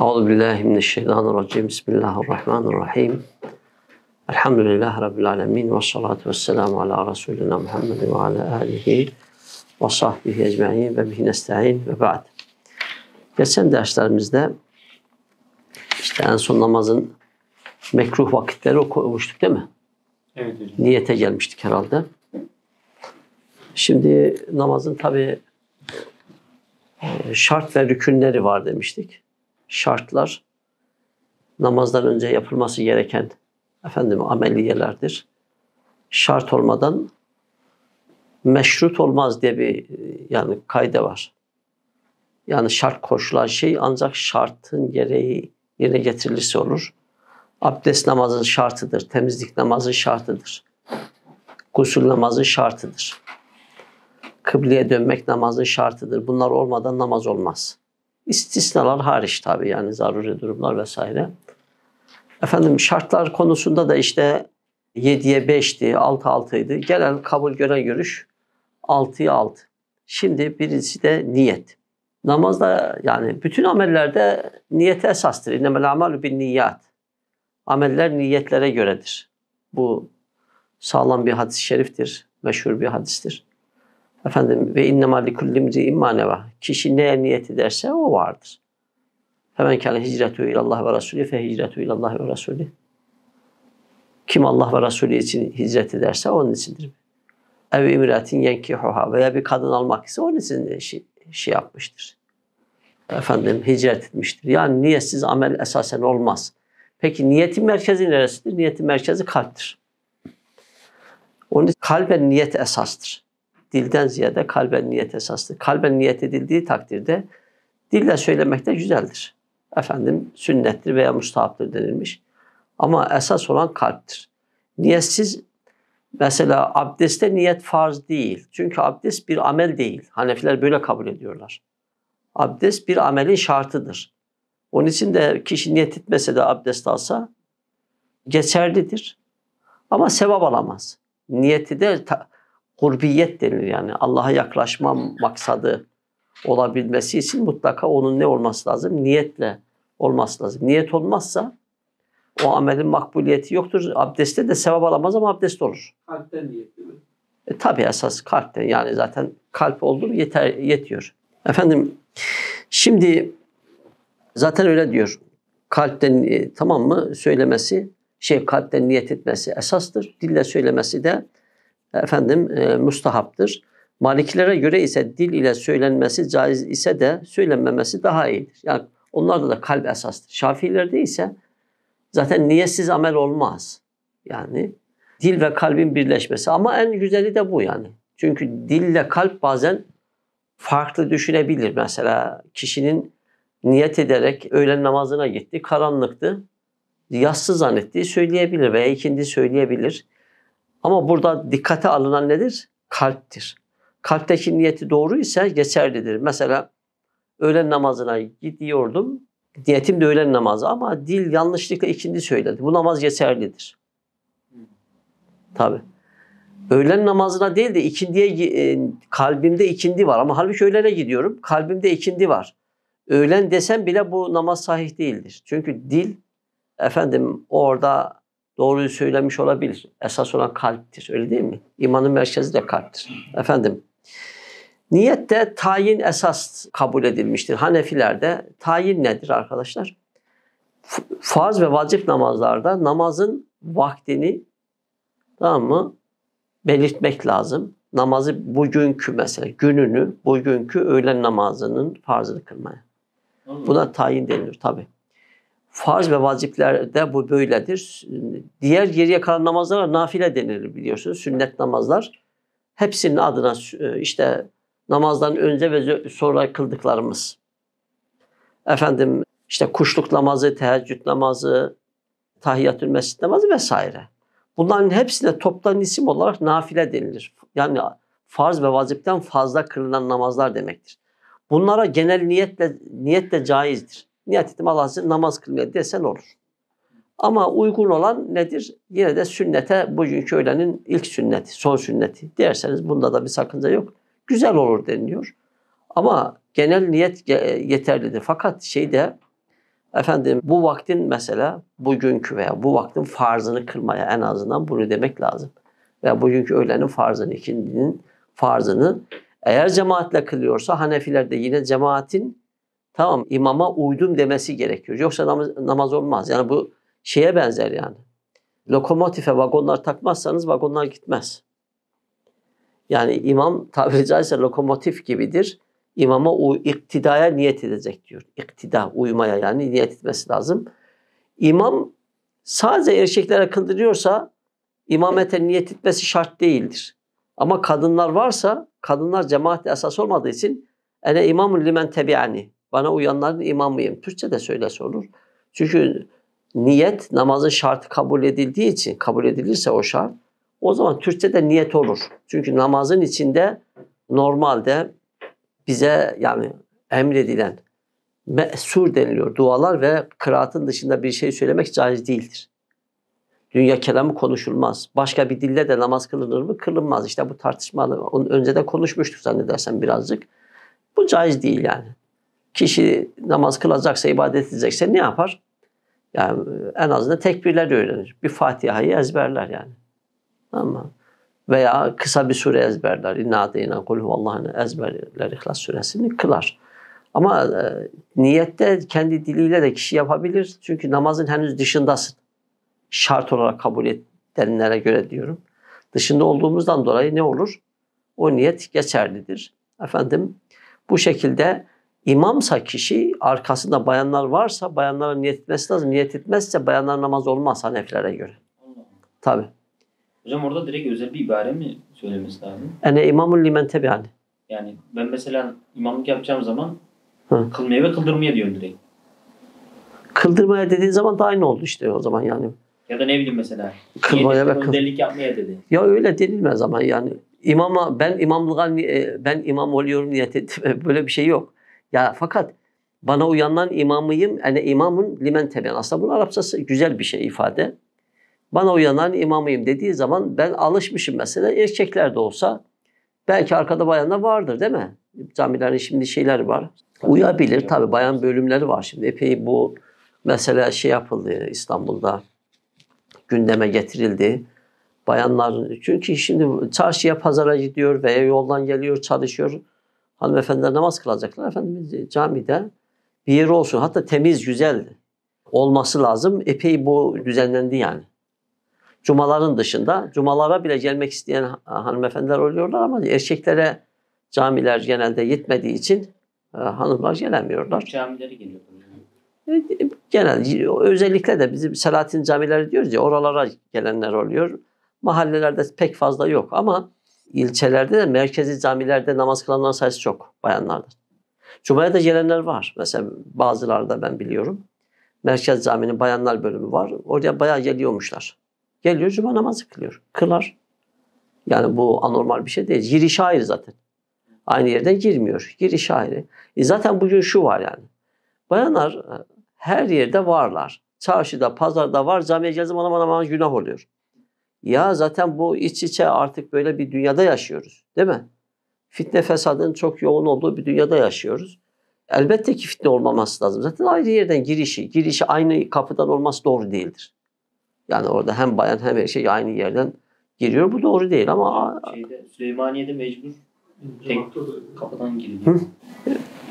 Euzu billahi mineşşeytanirracim. Bismillahirrahmanirrahim. Elhamdülillahi rabbil alamin ve salatu vesselamu ala resulina Muhammed ve ala alihi ve sahbihi ecmaîn ve bihi nestaîn ve ba'd. Geçen derslerimizde işte en son namazın mekruh vakitleri okumuştuk değil mi? Evet hocam. Niyete gelmiştik herhalde. Şimdi namazın tabi e, şart ve rükünleri var demiştik şartlar namazdan önce yapılması gereken efendim ameliyelerdir. Şart olmadan meşrut olmaz diye bir yani kayda var. Yani şart koşulan şey ancak şartın gereği yerine getirilirse olur. Abdest namazın şartıdır, temizlik namazın şartıdır. Gusül namazın şartıdır. Kıbleye dönmek namazın şartıdır. Bunlar olmadan namaz olmaz.'' İstisnalar hariç tabii yani zaruri durumlar vesaire. Efendim şartlar konusunda da işte 7'ye 5'ti, altı 6'ydı. Genel kabul gören görüş 6'ya 6. Şimdi birisi de niyet. Namazda yani bütün amellerde niyete esastır. İnnemel amalü bin niyat. Ameller niyetlere göredir. Bu sağlam bir hadis-i şeriftir. Meşhur bir hadistir. Efendim ve innemal likullimzi immaneva. Kişi neye niyet ederse o vardır. Hemen kâle hicretü ilallah ve Resulü fe hicretü ilallah ve Resulü. Kim Allah ve Resulü için hicret ederse onun içindir. Ev imratin yenkihuha veya bir kadın almak ise onun için şey, şey yapmıştır. Efendim hicret etmiştir. Yani niyetsiz amel esasen olmaz. Peki niyetin merkezi neresidir? Niyetin merkezi kalptir. Onun için ve niyet esastır dilden ziyade kalben niyet esaslı. Kalben niyet edildiği takdirde dille söylemek de güzeldir. Efendim sünnettir veya mustahaptır denilmiş. Ama esas olan kalptir. Niyetsiz mesela abdeste niyet farz değil. Çünkü abdest bir amel değil. Hanefiler böyle kabul ediyorlar. Abdest bir amelin şartıdır. Onun için de kişi niyet etmese de abdest alsa geçerlidir. Ama sevap alamaz. Niyeti de ta- Kurbiyet denir yani Allah'a yaklaşma maksadı olabilmesi için mutlaka onun ne olması lazım? Niyetle olması lazım. Niyet olmazsa o amelin makbuliyeti yoktur. Abdestte de sevap alamaz ama abdest olur. Kalpten niyet değil mi? E, tabii esas kalpten yani zaten kalp oldu yeter, yetiyor. Efendim şimdi zaten öyle diyor. Kalpten e, tamam mı söylemesi şey kalpten niyet etmesi esastır. Dille söylemesi de efendim e, müstahaptır. Malikilere göre ise dil ile söylenmesi caiz ise de söylenmemesi daha iyidir. Yani onlarda da kalp esastır. Şafilerde ise zaten niyetsiz amel olmaz. Yani dil ve kalbin birleşmesi ama en güzeli de bu yani. Çünkü dille kalp bazen farklı düşünebilir. Mesela kişinin niyet ederek öğlen namazına gitti, karanlıktı. Yassı zannettiği söyleyebilir veya ikindi söyleyebilir. Ama burada dikkate alınan nedir? Kalptir. Kalpteki niyeti doğru ise geçerlidir. Mesela öğlen namazına gidiyordum. Niyetim de öğlen namazı ama dil yanlışlıkla ikindi söyledi. Bu namaz geçerlidir. Tabi. Öğlen namazına değil de ikindiye e, kalbimde ikindi var ama halbuki öğlene gidiyorum. Kalbimde ikindi var. Öğlen desem bile bu namaz sahih değildir. Çünkü dil efendim orada doğruyu söylemiş olabilir. Esas olan kalptir. Öyle değil mi? İmanın merkezi de kalptir. Efendim Niyette tayin esas kabul edilmiştir. Hanefilerde tayin nedir arkadaşlar? Farz ve vacip namazlarda namazın vaktini tamam mı? Belirtmek lazım. Namazı bugünkü mesela gününü, bugünkü öğlen namazının farzını kılmaya. Buna tayin denilir tabii. Farz ve vaziplerde bu böyledir. Diğer geriye kalan namazlar nafile denir biliyorsunuz. Sünnet namazlar. Hepsinin adına e, işte namazdan önce ve sonra kıldıklarımız. Efendim işte kuşluk namazı, teheccüd namazı, tahiyyatül mescid namazı vesaire. Bunların hepsine toptan isim olarak nafile denilir. Yani farz ve vazipten fazla kılınan namazlar demektir. Bunlara genel niyetle niyetle caizdir niyet ettim Allah Azze namaz kılmaya desen olur. Ama uygun olan nedir? Yine de sünnete bugünkü öğlenin ilk sünneti, son sünneti derseniz bunda da bir sakınca yok. Güzel olur deniliyor. Ama genel niyet yeterlidir. Fakat şey de efendim bu vaktin mesela bugünkü veya bu vaktin farzını kılmaya en azından bunu demek lazım. Veya bugünkü öğlenin farzını, ikindinin farzını eğer cemaatle kılıyorsa Hanefiler de yine cemaatin Tamam imama uydum demesi gerekiyor. Yoksa namaz, namaz olmaz. Yani bu şeye benzer yani. Lokomotife vagonlar takmazsanız vagonlar gitmez. Yani imam tabiri caizse lokomotif gibidir. İmama u- iktidaya niyet edecek diyor. İktida, uymaya yani niyet etmesi lazım. İmam sadece erkeklere kıldırıyorsa imamete niyet etmesi şart değildir. Ama kadınlar varsa, kadınlar cemaat esas olmadığı için ene imamun limen tebi'ani. Bana uyanların imamıyım. Türkçe de söylese olur. Çünkü niyet namazın şartı kabul edildiği için kabul edilirse o şart o zaman Türkçe de niyet olur. Çünkü namazın içinde normalde bize yani emredilen mesur deniliyor dualar ve kıraatın dışında bir şey söylemek caiz değildir. Dünya kelamı konuşulmaz. Başka bir dille de namaz kılınır mı? Kılınmaz. İşte bu tartışmalı. Onu önce de konuşmuştuk zannedersem birazcık. Bu caiz değil yani. Kişi namaz kılacaksa, ibadet edecekse ne yapar? Yani en azından tekbirler öğrenir. Bir Fatiha'yı ezberler yani. ama Veya kısa bir sure ezberler. İnna adeyna kul huvallahu ezberler İhlas suresini kılar. Ama e, niyette kendi diliyle de kişi yapabilir. Çünkü namazın henüz dışındasın. Şart olarak kabul edilenlere göre diyorum. Dışında olduğumuzdan dolayı ne olur? O niyet geçerlidir. Efendim bu şekilde İmamsa kişi arkasında bayanlar varsa bayanlara niyet etmesi lazım. Niyet etmezse bayanlar namaz olmaz haneflere göre. Tabi. Hocam orada direkt özel bir ibare mi söylemesi lazım? Yani imamul limen tabi yani. Yani ben mesela imamlık yapacağım zaman Hı. kılmaya ve kıldırmaya diyorum direkt. Kıldırmaya dediğin zaman da aynı oldu işte o zaman yani. Ya da ne bileyim mesela. Kılmaya ve kıl. yapmaya dedi. Ya öyle denilmez zaman yani. İmama ben imamlığa e, ben imam oluyorum niyet ettim. Böyle bir şey yok. Ya fakat bana uyanan imamıyım, ene imamın limen teben. Aslında bunun Arapçası güzel bir şey ifade. Bana uyanan imamıyım dediği zaman ben alışmışım mesela erkekler de olsa belki arkada bayan da vardır değil mi? Camilerin şimdi şeyler var. Uyabilir tabi bayan bölümleri var şimdi. Epey bu mesela şey yapıldı İstanbul'da gündeme getirildi. Bayanlar çünkü şimdi çarşıya pazara gidiyor veya yoldan geliyor çalışıyor hanımefendiler namaz kılacaklar. Efendim camide bir yeri olsun. Hatta temiz, güzel olması lazım. Epey bu düzenlendi yani. Cumaların dışında, cumalara bile gelmek isteyen hanımefendiler oluyorlar ama erkeklere camiler genelde yetmediği için e, hanımlar gelemiyorlar. Camilere geliyorlar. E, genel, özellikle de bizim Selahattin camileri diyoruz ya oralara gelenler oluyor. Mahallelerde pek fazla yok ama ilçelerde de merkezi camilerde namaz kılanların sayısı çok bayanlarda. Cuma'ya da gelenler var. Mesela bazılarda ben biliyorum. Merkez caminin bayanlar bölümü var. Oraya bayağı geliyormuşlar. Geliyor cuma namazı kılıyor. Kılar. Yani bu anormal bir şey değil. Giriş ayrı zaten. Aynı yerden girmiyor. Giriş ayrı. E zaten bugün şu var yani. Bayanlar e, her yerde varlar. Çarşıda, pazarda var. Camiye geldiğim zaman aman aman günah oluyor. Ya zaten bu iç içe artık böyle bir dünyada yaşıyoruz değil mi? Fitne fesadın çok yoğun olduğu bir dünyada yaşıyoruz. Elbette ki fitne olmaması lazım. Zaten ayrı yerden girişi, girişi aynı kapıdan olması doğru değildir. Yani orada hem bayan hem her şey aynı yerden giriyor. Bu doğru değil ama... Şeyde, Süleymaniye'de mecbur tek kapıdan giriliyor.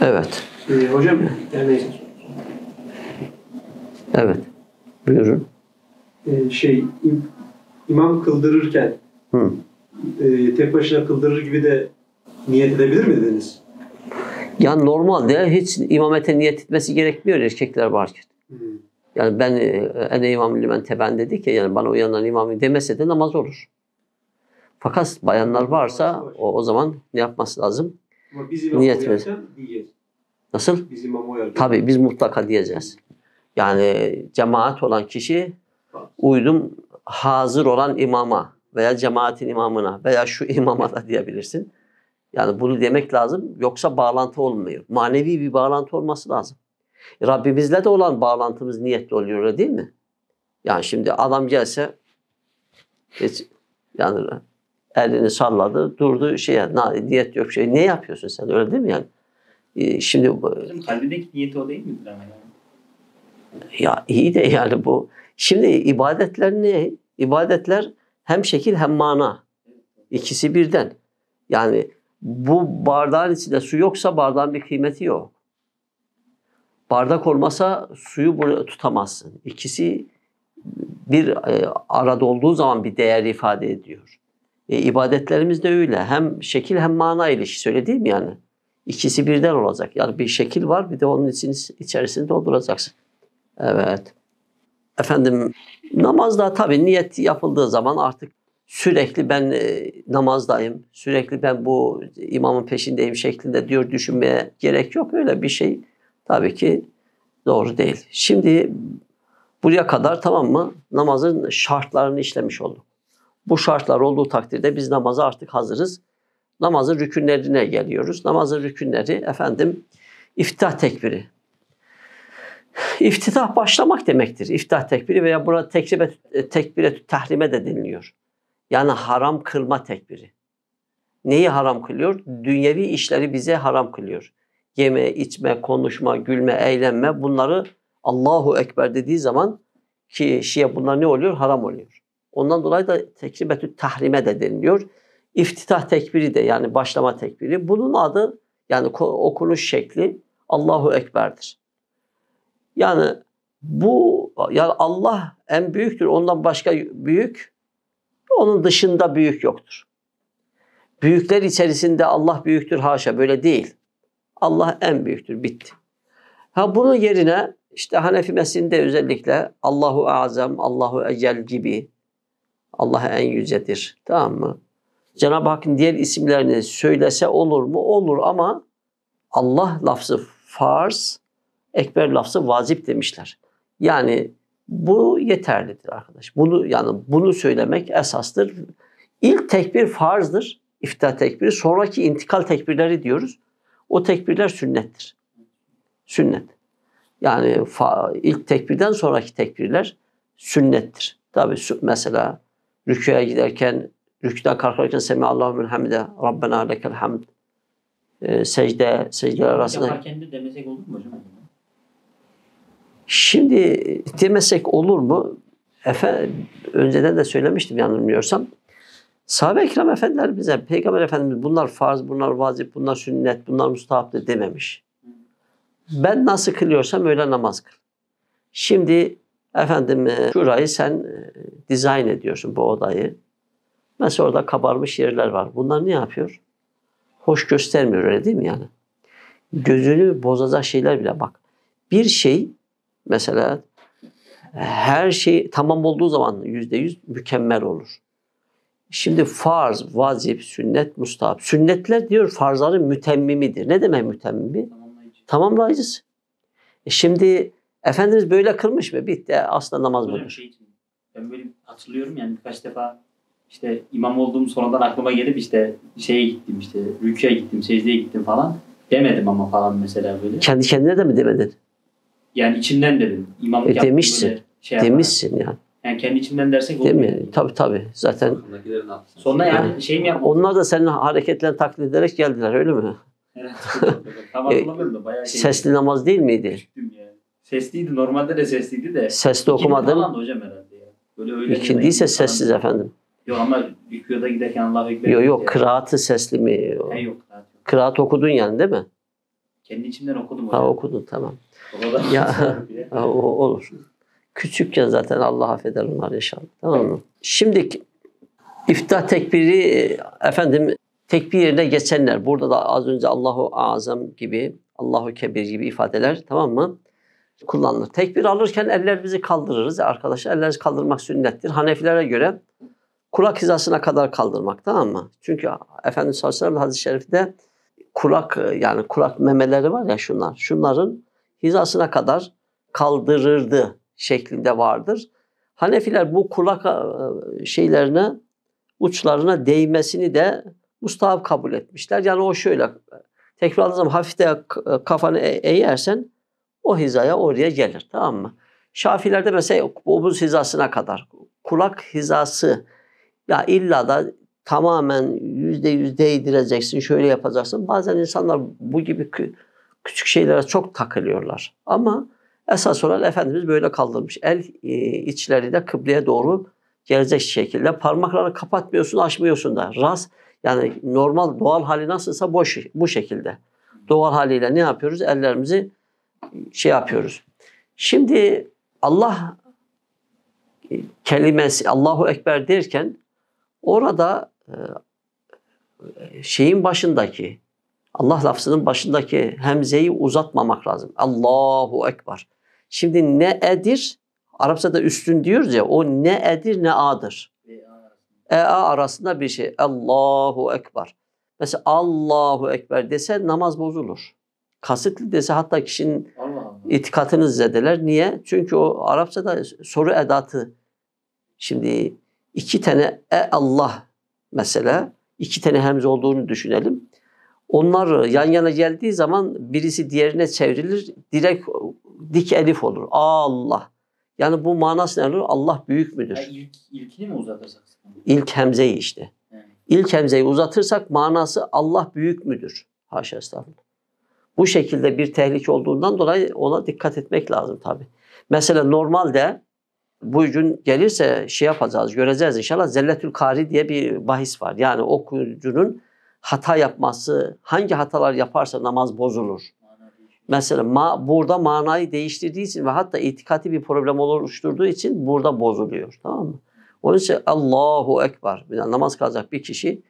Evet. Ee, hocam, Evet. Buyurun. Ee, şey, imam kıldırırken Hı. E, tek başına kıldırır gibi de niyet edebilir miydiniz? Yani normalde hiç imamete niyet etmesi gerekmiyor erkekler varken. Hı. Hmm. Yani ben e, ene imam limen teben dedi ki yani bana uyanan imam demese de namaz olur. Fakat bayanlar varsa o, o zaman ne yapması lazım? Ama biz imam niyet mi? Nasıl? Biz imam Tabii biz mutlaka diyeceğiz. Yani cemaat olan kişi uydum hazır olan imama veya cemaatin imamına veya şu imama da diyebilirsin. Yani bunu demek lazım yoksa bağlantı olmuyor. Manevi bir bağlantı olması lazım. Rabbimizle de olan bağlantımız niyetli oluyor öyle değil mi? Yani şimdi adam gelse hiç, yani elini salladı, durdu şeye niyet yok şey. Ne yapıyorsun sen öyle değil mi yani? Ee, şimdi Hocam kalbindeki niyet o değil midir ama Ya iyi de yani bu Şimdi ibadetler ne? İbadetler hem şekil hem mana. İkisi birden. Yani bu bardağın içinde su yoksa bardağın bir kıymeti yok. Bardak olmasa suyu buraya tutamazsın. İkisi bir e, arada olduğu zaman bir değer ifade ediyor. E, ibadetlerimiz de öyle. Hem şekil hem mana ilişkisi öyle değil mi yani? İkisi birden olacak. Yani bir şekil var bir de onun için, içerisinde dolduracaksın. Evet. Efendim namazda tabii niyet yapıldığı zaman artık sürekli ben e, namazdayım, sürekli ben bu imamın peşindeyim şeklinde diyor düşünmeye gerek yok. Öyle bir şey tabii ki doğru değil. Şimdi buraya kadar tamam mı namazın şartlarını işlemiş olduk. Bu şartlar olduğu takdirde biz namaza artık hazırız. Namazın rükünlerine geliyoruz. Namazın rükünleri efendim iftah tekbiri. İftitah başlamak demektir. İftitah tekbiri veya buna tekbire, tekbire tahrime de deniliyor. Yani haram kılma tekbiri. Neyi haram kılıyor? Dünyevi işleri bize haram kılıyor. Yeme, içme, konuşma, gülme, eğlenme bunları Allahu Ekber dediği zaman ki Şia bunlar ne oluyor? Haram oluyor. Ondan dolayı da tekbir tahrime de deniliyor. İftitah tekbiri de yani başlama tekbiri. Bunun adı yani okunuş şekli Allahu Ekber'dir. Yani bu yani Allah en büyüktür. Ondan başka büyük onun dışında büyük yoktur. Büyükler içerisinde Allah büyüktür haşa böyle değil. Allah en büyüktür bitti. Ha bunun yerine işte Hanefi mezhebinde özellikle Allahu Azam, Allahu Ecel gibi Allah en yücedir. Tamam mı? Cenab-ı Hakk'ın diğer isimlerini söylese olur mu? Olur ama Allah lafzı farz ekber lafzı vazip demişler. Yani bu yeterlidir arkadaş. Bunu yani bunu söylemek esastır. İlk tekbir farzdır. İftihar tekbiri. Sonraki intikal tekbirleri diyoruz. O tekbirler sünnettir. Sünnet. Yani ilk tekbirden sonraki tekbirler sünnettir. Tabi mesela rüküye giderken, rüküden kalkarken Semi Allahümün hamide, Rabbena lekel hamd. E, secde, secdeler arasında. Yaparken de demesek olur mu hocam? Şimdi demesek olur mu? Efe, önceden de söylemiştim yanılmıyorsam. Sahabe-i kiram efendiler bize, Peygamber Efendimiz bunlar farz, bunlar vazif, bunlar sünnet, bunlar mustahaptır dememiş. Ben nasıl kılıyorsam öyle namaz kıl. Şimdi efendim e, şurayı sen e, dizayn ediyorsun bu odayı. Mesela orada kabarmış yerler var. Bunlar ne yapıyor? Hoş göstermiyor öyle değil mi yani? Gözünü bozacak şeyler bile bak. Bir şey mesela her şey tamam olduğu zaman yüzde yüz mükemmel olur. Şimdi farz, vazif, sünnet, mustahap. Sünnetler diyor farzların mütemmimidir. Ne demek mütemmimi? Tamamlayıcı. Tamamlayıcısı. E şimdi Efendimiz böyle kılmış mı? Bitti. Aslında namaz budur. Şey, ben böyle hatırlıyorum yani birkaç defa işte imam olduğum sonradan aklıma gelip işte şeye gittim işte rüküye gittim, secdeye gittim falan demedim ama falan mesela böyle. Kendi kendine de mi demedin? Yani içinden dedim. İmamlık e, demişsin. Şey demişsin yapmadım. yani. Yani kendi içinden dersen Değil mi? Yani. Tabi tabi. Zaten sonra yani, yani şey mi yapmadın? Onlar da senin hareketlerini taklit ederek geldiler öyle mi? Evet. Tam e, hatırlamıyorum da bayağı şey. Sesli namaz değil miydi? Yani. Sesliydi. Normalde de sesliydi de. Sesli okumadım. İkindi hocam herhalde ya. Böyle öyle İkindiyse sessiz falan. efendim. Yok ama rüküyada giderken Allah'a ekber. Yok yok. Ya. Kıraatı sesli mi? He, yok. Kıraat okudun yani değil mi? Kendi içimden okudum hocam. Ha okudun tamam. ya ha, o, olur. Küçükken zaten Allah affeder onları inşallah. Tamam mı? Şimdi iftah tekbiri efendim tekbir yerine geçenler. Burada da az önce Allahu Azam gibi, Allahu Kebir gibi ifadeler tamam mı? kullanılır. Tekbir alırken ellerimizi kaldırırız. Arkadaşlar ellerimizi kaldırmak sünnettir. Hanefilere göre kulak hizasına kadar kaldırmak tamam mı? Çünkü Efendimiz sallallahu aleyhi ve sellem hadis-i şerifte kulak e, yani kulak memeleri var ya şunlar. Şunların hizasına kadar kaldırırdı şeklinde vardır. Hanefiler bu kulak e, şeylerine uçlarına değmesini de mustahap kabul etmişler. Yani o şöyle tekrarladığım zaman hafif de e, kafanı eğersen o hizaya oraya gelir tamam mı? Şafilerde mesela obuz hizasına kadar kulak hizası ya illa da tamamen yüzde yüz değdireceksin, şöyle yapacaksın. Bazen insanlar bu gibi küçük şeylere çok takılıyorlar. Ama esas olan Efendimiz böyle kaldırmış. El e, içleri de kıbleye doğru gelecek şekilde. Parmaklarını kapatmıyorsun, açmıyorsun da. Ras yani normal doğal hali nasılsa boş bu şekilde. Doğal haliyle ne yapıyoruz? Ellerimizi şey yapıyoruz. Şimdi Allah e, kelimesi Allahu Ekber derken orada ee, şeyin başındaki Allah lafzının başındaki hemzeyi uzatmamak lazım. Allahu Ekber. Şimdi ne edir? Arapçada üstün diyoruz ya o ne edir ne adır. E a arasında bir şey. Allahu Ekber. Mesela Allahu Ekber dese namaz bozulur. Kasıtlı dese hatta kişinin itikatını zedeler. Niye? Çünkü o Arapçada soru edatı. Şimdi iki tane e Allah mesela iki tane hemze olduğunu düşünelim. Onlar yan yana geldiği zaman birisi diğerine çevrilir. Direkt dik elif olur. Allah. Yani bu manası ne olur? Allah büyük müdür? Yani ilk, ilkini mi uzatırsak? İlk hemzeyi işte. Evet. İlk hemzeyi uzatırsak manası Allah büyük müdür? Haşa estağfurullah. Bu şekilde bir tehlike olduğundan dolayı ona dikkat etmek lazım tabi. Mesela normalde bu gün gelirse şey yapacağız, göreceğiz inşallah. Zelletül Kari diye bir bahis var. Yani okuyucunun hata yapması, hangi hatalar yaparsa namaz bozulur. Mesela ma, burada manayı değiştirdiği için ve hatta itikati bir problem oluşturduğu için burada bozuluyor. Tamam mı? Onun için Allahu Ekber. Yani namaz kalacak bir kişi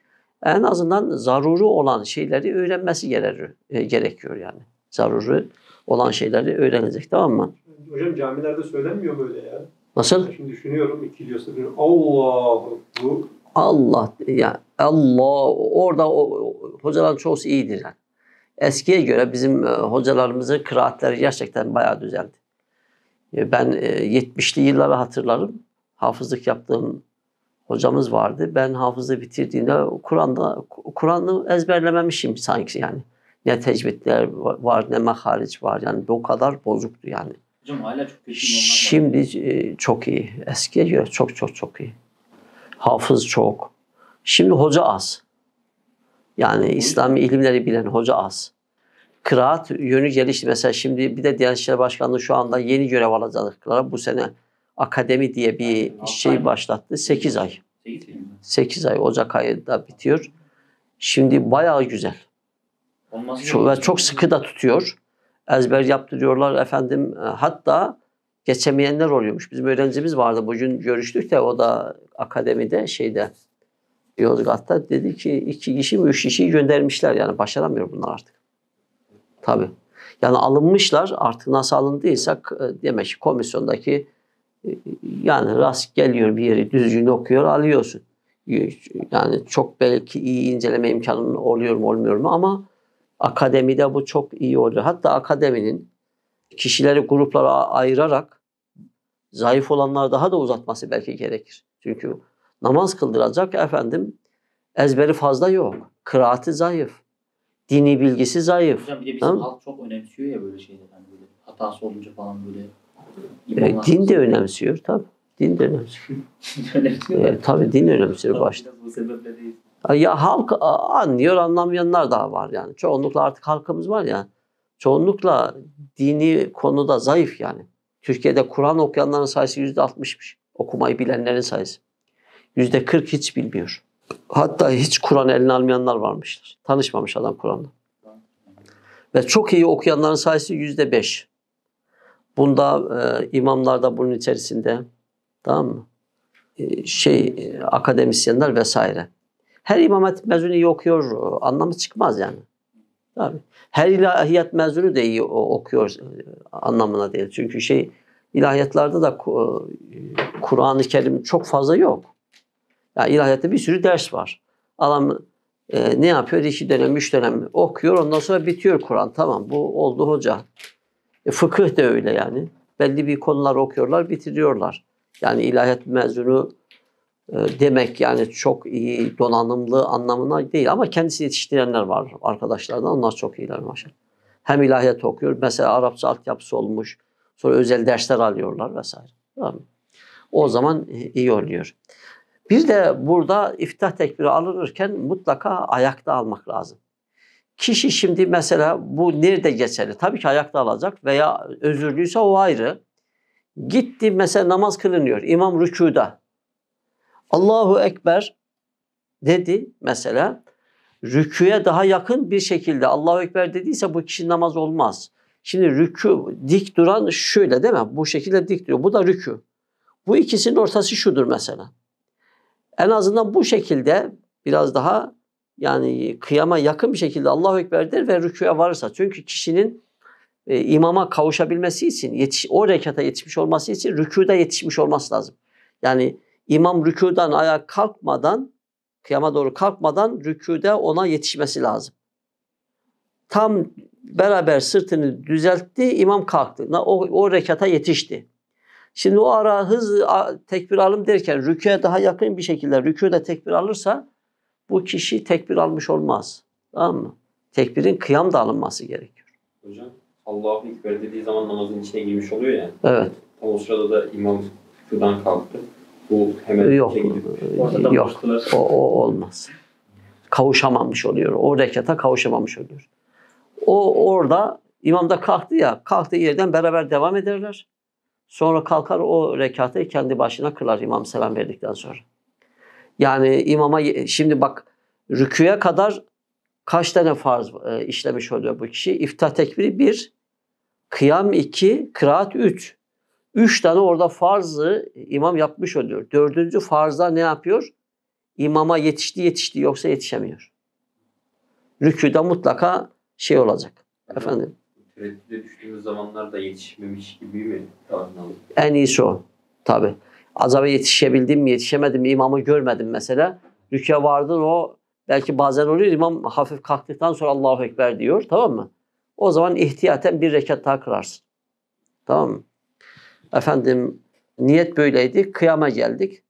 en azından zaruri olan şeyleri öğrenmesi gerekir, e, gerekiyor yani. Zaruri olan şeyleri öğrenecek tamam mı? Hocam camilerde söylenmiyor böyle ya. Nasıl? Şimdi düşünüyorum iki diyorsa bir Allah bu. Allah ya Allah orada o, hocaların çoğusu iyidir yani. Eskiye göre bizim e, hocalarımızın kıraatleri gerçekten bayağı düzeldi. E, ben 70'li e, yılları hatırlarım. Hafızlık yaptığım hocamız vardı. Ben hafızı bitirdiğinde Kur'an'da Kur'an'ı ezberlememişim sanki yani. Ne tecvidler var ne mahariç var yani o kadar bozuktu yani. Hocam hala çok kötü Şimdi var. E, çok iyi. Eskiye göre çok çok çok iyi. Hafız çok. Şimdi hoca az. Yani İslami ilimleri bilen hoca az. Kıraat yönü gelişti. Mesela şimdi bir de Diyanet İşleri Başkanlığı şu anda yeni görev alacaklara bu sene akademi diye bir yani, şey başlattı. 8 ay. 8 ay. Ocak ayında bitiyor. Şimdi bayağı güzel. Olması çok, ve çok sıkı da tutuyor ezber yaptırıyorlar efendim. E, hatta geçemeyenler oluyormuş. Bizim öğrencimiz vardı bugün görüştük de o da akademide şeyde Yozgat'ta dedi ki iki kişi mi üç kişiyi göndermişler yani başaramıyor bunlar artık. Tabii. Yani alınmışlar artık nasıl alındıysa e, demek ki komisyondaki e, yani rast geliyor bir yeri düzgün okuyor alıyorsun. Yani çok belki iyi inceleme imkanı oluyor mu olmuyor mu ama Akademide bu çok iyi oluyor. Hatta akademinin kişileri gruplara ayırarak zayıf olanlar daha da uzatması belki gerekir. Çünkü namaz kıldıracak efendim ezberi fazla yok. Kıraati zayıf. Dini bilgisi zayıf. Hocam bir de bizim halk çok önemsiyor ya böyle şeyleri Hani böyle hatası olunca falan böyle. E, din de önemsiyor tabi. Din de önemsiyor. e, tabi din önemsiyor başta. Bu sebeple değil. Hani ya halk anlıyor, anlamayanlar daha var yani. Çoğunlukla artık halkımız var ya. Çoğunlukla dini konuda zayıf yani. Türkiye'de Kur'an okuyanların sayısı yüzde altmışmış. Okumayı bilenlerin sayısı. Yüzde kırk hiç bilmiyor. Hatta hiç Kur'an eline almayanlar varmıştır. Tanışmamış adam Kur'an'la. Ve çok iyi okuyanların sayısı yüzde beş. Bunda e, imamlar da bunun içerisinde. Tamam mı? E, şey, e, akademisyenler vesaire. Her İmam Hatip mezunu iyi okuyor e, anlamı çıkmaz yani. Tabii. Her ilahiyat mezunu da iyi okuyor e, anlamına değil. Çünkü şey ilahiyatlarda da e, Kur'an-ı Kerim çok fazla yok. Yani ilahiyatta bir sürü ders var. Adam e, ne yapıyor? İki dönem, üç dönem okuyor. Ondan sonra bitiyor Kur'an. Tamam bu oldu hoca. E, fıkıh de öyle yani. Belli bir konular okuyorlar, bitiriyorlar. Yani ilahiyat mezunu ee, demek yani çok iyi donanımlı anlamına değil ama kendisi yetiştirenler var arkadaşlardan onlar çok iyiler maşallah. Hem ilahiyat okuyor mesela Arapça altyapısı olmuş sonra özel dersler alıyorlar vesaire. Tamam. O zaman iyi oluyor. Bir de burada iftah tekbiri alınırken mutlaka ayakta almak lazım. Kişi şimdi mesela bu nerede geçerli? Tabii ki ayakta alacak veya özürlüyse o ayrı. Gitti mesela namaz kılınıyor. İmam rükuda Allahu Ekber dedi mesela. Rüküye daha yakın bir şekilde Allahu Ekber dediyse bu kişi namaz olmaz. Şimdi rükü dik duran şöyle değil mi? Bu şekilde dik duruyor. Bu da rükü. Bu ikisinin ortası şudur mesela. En azından bu şekilde biraz daha yani kıyama yakın bir şekilde Allahu Ekber der ve rüküye varırsa. Çünkü kişinin e, imama kavuşabilmesi için, yetiş, o rekata yetişmiş olması için rüküde yetişmiş olması lazım. Yani İmam rükudan ayağa kalkmadan, kıyama doğru kalkmadan rüküde ona yetişmesi lazım. Tam beraber sırtını düzeltti, imam kalktı. O, o rekata yetişti. Şimdi o ara hız tekbir alım derken rüküye daha yakın bir şekilde rüküde tekbir alırsa bu kişi tekbir almış olmaz. Tamam mı? Tekbirin kıyam da alınması gerekiyor. Hocam Allahu Ekber dediği zaman namazın içine girmiş oluyor ya. Evet. Tam o sırada da imam rüküden kalktı bu hemen yok. Gidip, e, yok. O, o olmaz. Kavuşamamış oluyor. O rekata kavuşamamış oluyor. O orada imam da kalktı ya kalktığı yerden beraber devam ederler. Sonra kalkar o rekatı kendi başına kılar imam selam verdikten sonra. Yani imama şimdi bak rüküye kadar kaç tane farz e, işlemiş oluyor bu kişi? İftah tekbiri bir, kıyam iki, kıraat üç. Üç tane orada farzı imam yapmış oluyor. Dördüncü farzda ne yapıyor? İmama yetişti yetişti yoksa yetişemiyor. Rüküde mutlaka şey olacak. Efendim. Tereddüde düştüğümüz zamanlarda yetişmemiş gibi mi davranalım? En iyisi o. Tabi. Acaba yetişebildim mi yetişemedim mi imamı görmedim mesela. Rüküye vardı o belki bazen oluyor imam hafif kalktıktan sonra Allahu Ekber diyor tamam mı? O zaman ihtiyaten bir rekat daha kılarsın. Tamam mı? Efendim niyet böyleydi. Kıyama geldik.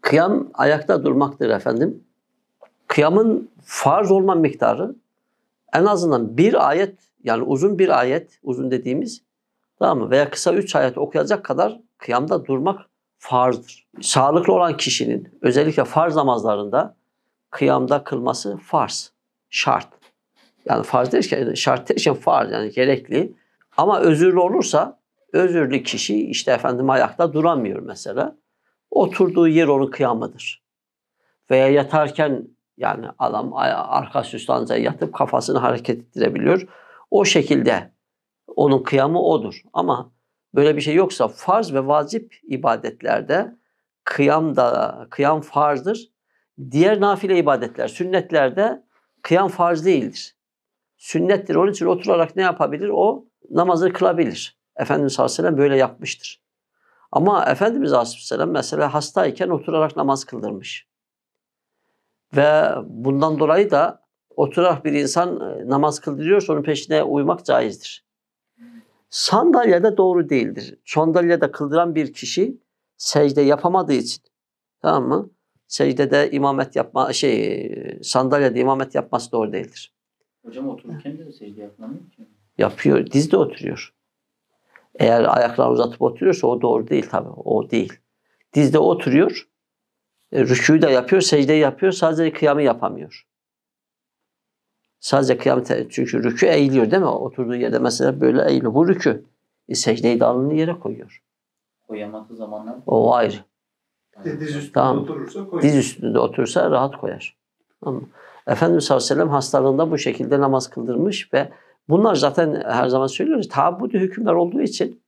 Kıyam ayakta durmaktır efendim. Kıyamın farz olma miktarı en azından bir ayet yani uzun bir ayet uzun dediğimiz tamam mı? Veya kısa üç ayet okuyacak kadar kıyamda durmak farzdır. Sağlıklı olan kişinin özellikle farz namazlarında kıyamda kılması farz. Şart. Yani farz derken şart derken farz yani gerekli. Ama özürlü olursa Özürlü kişi işte efendim ayakta duramıyor mesela. Oturduğu yer onun kıyamıdır. Veya yatarken yani adam arka süslanca yatıp kafasını hareket ettirebiliyor. O şekilde onun kıyamı odur. Ama böyle bir şey yoksa farz ve vacip ibadetlerde kıyam da kıyam farzdır. Diğer nafile ibadetler, sünnetlerde kıyam farz değildir. Sünnettir. Onun için oturarak ne yapabilir? O namazı kılabilir. Efendimiz Aleyhisselam böyle yapmıştır. Ama Efendimiz Aleyhisselam mesela hastayken oturarak namaz kıldırmış. Ve bundan dolayı da oturarak bir insan e, namaz kıldırıyorsa onun peşine uymak caizdir. Sandalyede doğru değildir. Sandalyede kıldıran bir kişi secde yapamadığı için tamam mı? Secdede imamet yapma şey e, sandalyede imamet yapması doğru değildir. Hocam otururken de secde yapmamıyor ki. Yapıyor. Dizde oturuyor. Eğer ayaklarını uzatıp oturuyorsa o doğru değil tabi O değil. Dizde oturuyor. E, rükûyu da yapıyor, secdeyi yapıyor. Sadece kıyamı yapamıyor. Sadece kıyam çünkü rükû eğiliyor değil mi? Oturduğu yerde mesela böyle eğiliyor. Bu rükû. E, secdeyi de alnını yere koyuyor. Koyamadığı zamanlar. O ayrı. diz üstünde tamam. oturursa koyar. Diz üstünde oturursa rahat koyar. Tamam. Efendimiz sallallahu aleyhi ve sellem hastalığında bu şekilde namaz kıldırmış ve Bunlar zaten her zaman söylüyoruz. Tabudi hükümler olduğu için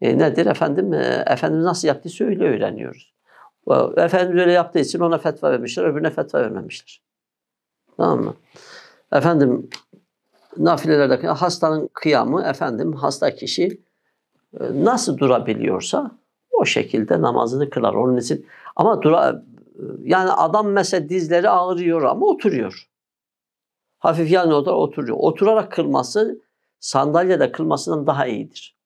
e, nedir efendim? E, Efendimiz nasıl yaptıysa öyle öğreniyoruz. E, Efendimiz öyle yaptığı için ona fetva vermişler, öbürüne fetva vermemişler. Tamam mı? Efendim nafilelerdeki hastanın kıyamı efendim hasta kişi e, nasıl durabiliyorsa o şekilde namazını kılar. Onun için ama dura, e, yani adam mesela dizleri ağrıyor ama oturuyor hafif yan olarak oturuyor. Oturarak kılması sandalyede kılmasından daha iyidir.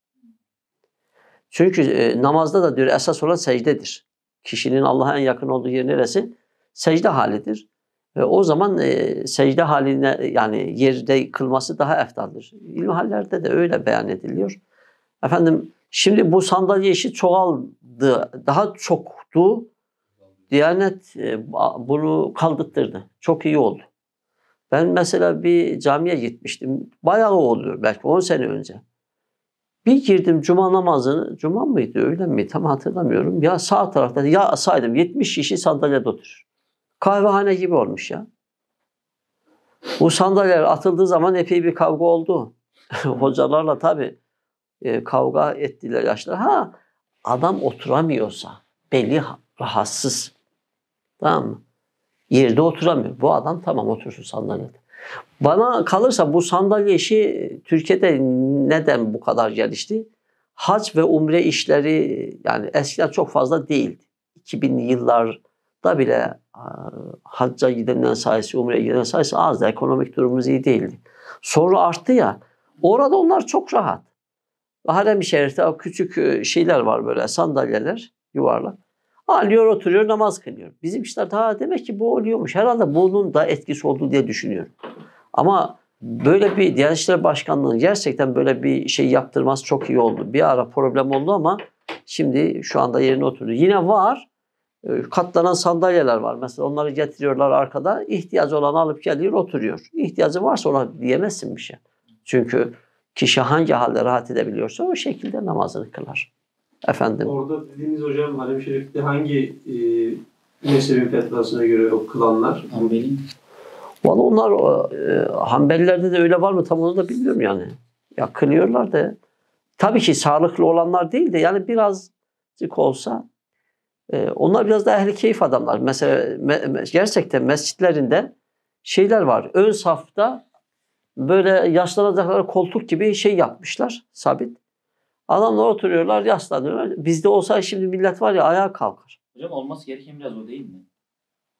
Çünkü e, namazda da diyor esas olan secdedir. Kişinin Allah'a en yakın olduğu yer neresi? Secde halidir. Ve o zaman e, secde haline yani yerde kılması daha eftaldır. İlmihallerde de öyle beyan ediliyor. Efendim şimdi bu sandalye işi çoğaldı. Daha çoktu. Diyanet e, bunu kaldırttırdı. Çok iyi oldu. Ben mesela bir camiye gitmiştim. Bayağı oluyor belki 10 sene önce. Bir girdim cuma namazını, cuma mıydı öyle mi tam hatırlamıyorum. Ya sağ tarafta ya saydım 70 kişi sandalyede oturur. Kahvehane gibi olmuş ya. Bu sandalyeler atıldığı zaman epey bir kavga oldu. Hocalarla tabii e, kavga ettiler yaşlar. Ha adam oturamıyorsa belli rahatsız. Tamam mı? Yerde oturamıyor. Bu adam tamam otursun sandalyede. Bana kalırsa bu sandalye işi Türkiye'de neden bu kadar gelişti? Hac ve umre işleri yani eskiden çok fazla değildi. 2000'li yıllarda bile hacca gidenler sayısı, umre gidenler sayısı azdı. Ekonomik durumumuz iyi değildi. Sonra arttı ya. Orada onlar çok rahat. Harem-i Şerif'te küçük e, şeyler var böyle sandalyeler yuvarlak. Alıyor oturuyor namaz kılıyor. Bizim işler daha demek ki bu oluyormuş. Herhalde bunun da etkisi olduğu diye düşünüyorum. Ama böyle bir Diyanet İşleri Başkanlığı gerçekten böyle bir şey yaptırmaz çok iyi oldu. Bir ara problem oldu ama şimdi şu anda yerine oturdu. Yine var ee, katlanan sandalyeler var. Mesela onları getiriyorlar arkada. İhtiyacı olan alıp geliyor oturuyor. İhtiyacı varsa ona diyemezsin bir şey. Çünkü kişi hangi halde rahat edebiliyorsa o şekilde namazını kılar. Efendim. Orada dediğiniz hocam Harem Şerif'te hangi e, mezhebin fetvasına göre o kılanlar? Hanbeli. Valla onlar e, Hanbelilerde de öyle var mı tam onu da bilmiyorum yani. Ya kılıyorlar da tabii ki sağlıklı olanlar değil de yani birazcık olsa e, onlar biraz daha ehli keyif adamlar. Mesela me, gerçekten mescitlerinde şeyler var. Ön safta böyle yaşlanacaklara koltuk gibi şey yapmışlar sabit. Adamlar oturuyorlar, yaslanıyorlar. Bizde olsa şimdi millet var ya ayağa kalkar. Hocam olması gereken biraz o değil mi?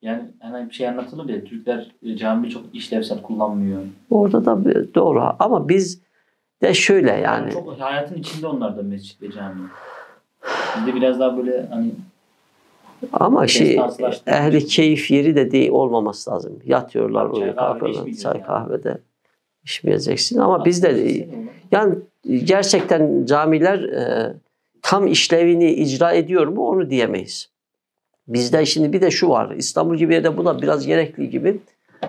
Yani hani bir şey anlatılır ya Türkler e, cami çok işlevsel kullanmıyor. Orada da doğru ama biz de şöyle yani. yani çok hayatın içinde onlar da mescit ve cami. Bizde biraz daha böyle hani ama şey ehli keyif yeri de değil olmaması lazım. Yatıyorlar, uyuyor, kalkıyorlar, çay kahvede içmeyeceksin ama biz de yani gerçekten camiler e, tam işlevini icra ediyor mu onu diyemeyiz. Bizde şimdi bir de şu var. İstanbul gibi de buna biraz gerekli gibi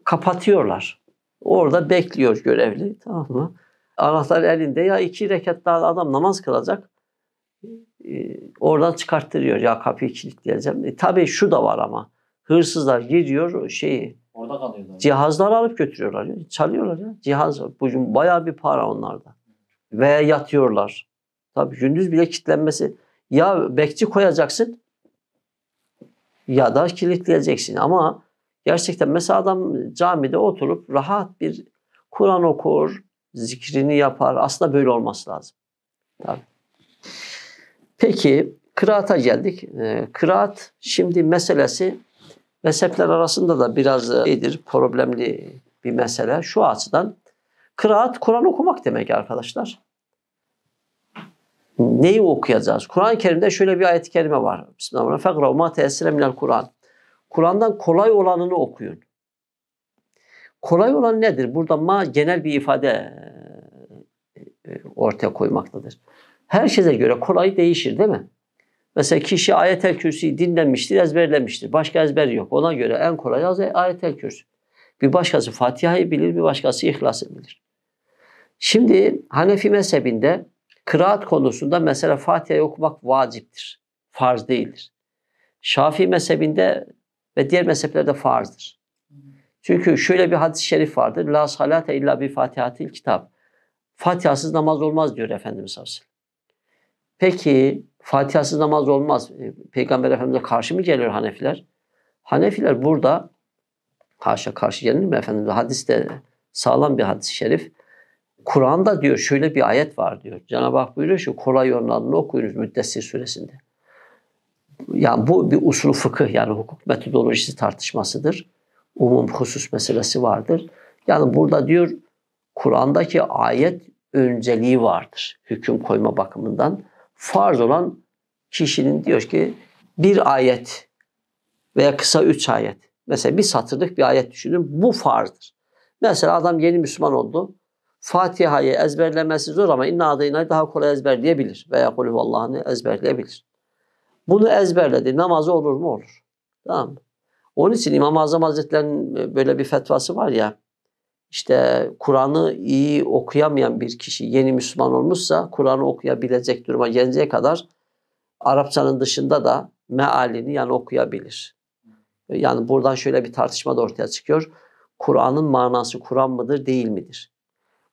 kapatıyorlar. Orada bekliyor görevli tamam mı? Anahtar elinde ya iki rekat daha adam namaz kılacak. E, oradan çıkarttırıyor ya kapıyı kilitleyeceğim. E, tabii şu da var ama hırsızlar giriyor şeyi Orada kalıyorlar. Cihazlar alıp götürüyorlar Çalıyorlar ya. Cihaz. Bugün bayağı bir para onlarda veya yatıyorlar. Tabii gündüz bile kilitlenmesi. Ya bekçi koyacaksın ya da kilitleyeceksin ama gerçekten mesela adam camide oturup rahat bir Kur'an okur, zikrini yapar. Aslında böyle olması lazım. Tabii. Peki kıraata geldik. E, kıraat şimdi meselesi mezhepler arasında da biraz e, iyidir, problemli bir mesele. Şu açıdan Kıraat Kur'an okumak demek arkadaşlar. Neyi okuyacağız? Kur'an-ı Kerim'de şöyle bir ayet-i kerime var. Bismillahirrahmanirrahim. Fekrav ma teessire Kur'an. Kur'an'dan kolay olanını okuyun. Kolay olan nedir? Burada ma genel bir ifade e, e, ortaya koymaktadır. Herkese göre kolay değişir değil mi? Mesela kişi ayetel kürsüyü dinlemiştir, ezberlemiştir. Başka ezber yok. Ona göre en kolay ayetel kürsü. Bir başkası Fatiha'yı bilir, bir başkası İhlas'ı bilir. Şimdi Hanefi mezhebinde kıraat konusunda mesela Fatiha'yı okumak vaciptir. Farz değildir. Şafii mezhebinde ve diğer mezheplerde farzdır. Çünkü şöyle bir hadis-i şerif vardır. La salate illa bi fatihatil kitap. Fatihasız namaz olmaz diyor Efendimiz Aleyhisselam. Peki Fatihasız namaz olmaz. E, Peygamber Efendimiz'e karşı mı gelir Hanefiler? Hanefiler burada haşa karşı gelir mi Efendimiz? Hadis de sağlam bir hadis-i şerif. Kur'an'da diyor şöyle bir ayet var diyor. Cenab-ı Hak buyuruyor şu kolay yollarını okuyunuz Müddessir suresinde. Yani bu bir usul fıkıh yani hukuk metodolojisi tartışmasıdır. Umum husus meselesi vardır. Yani burada diyor Kur'an'daki ayet önceliği vardır hüküm koyma bakımından. Farz olan kişinin diyor ki bir ayet veya kısa üç ayet. Mesela bir satırlık bir ayet düşünün. Bu farzdır. Mesela adam yeni Müslüman oldu. Fatiha'yı ezberlemesi zor ama inna adıyla daha kolay ezberleyebilir. Veya kulü Allah'ını ezberleyebilir. Bunu ezberledi. Namazı olur mu? Olur. Tamam mı? Onun için İmam-ı Azam Hazretleri'nin e, böyle bir fetvası var ya işte Kur'an'ı iyi okuyamayan bir kişi yeni Müslüman olmuşsa Kur'an'ı okuyabilecek duruma gelinceye kadar Arapçanın dışında da mealini yani okuyabilir. Yani buradan şöyle bir tartışma da ortaya çıkıyor. Kur'an'ın manası Kur'an mıdır değil midir?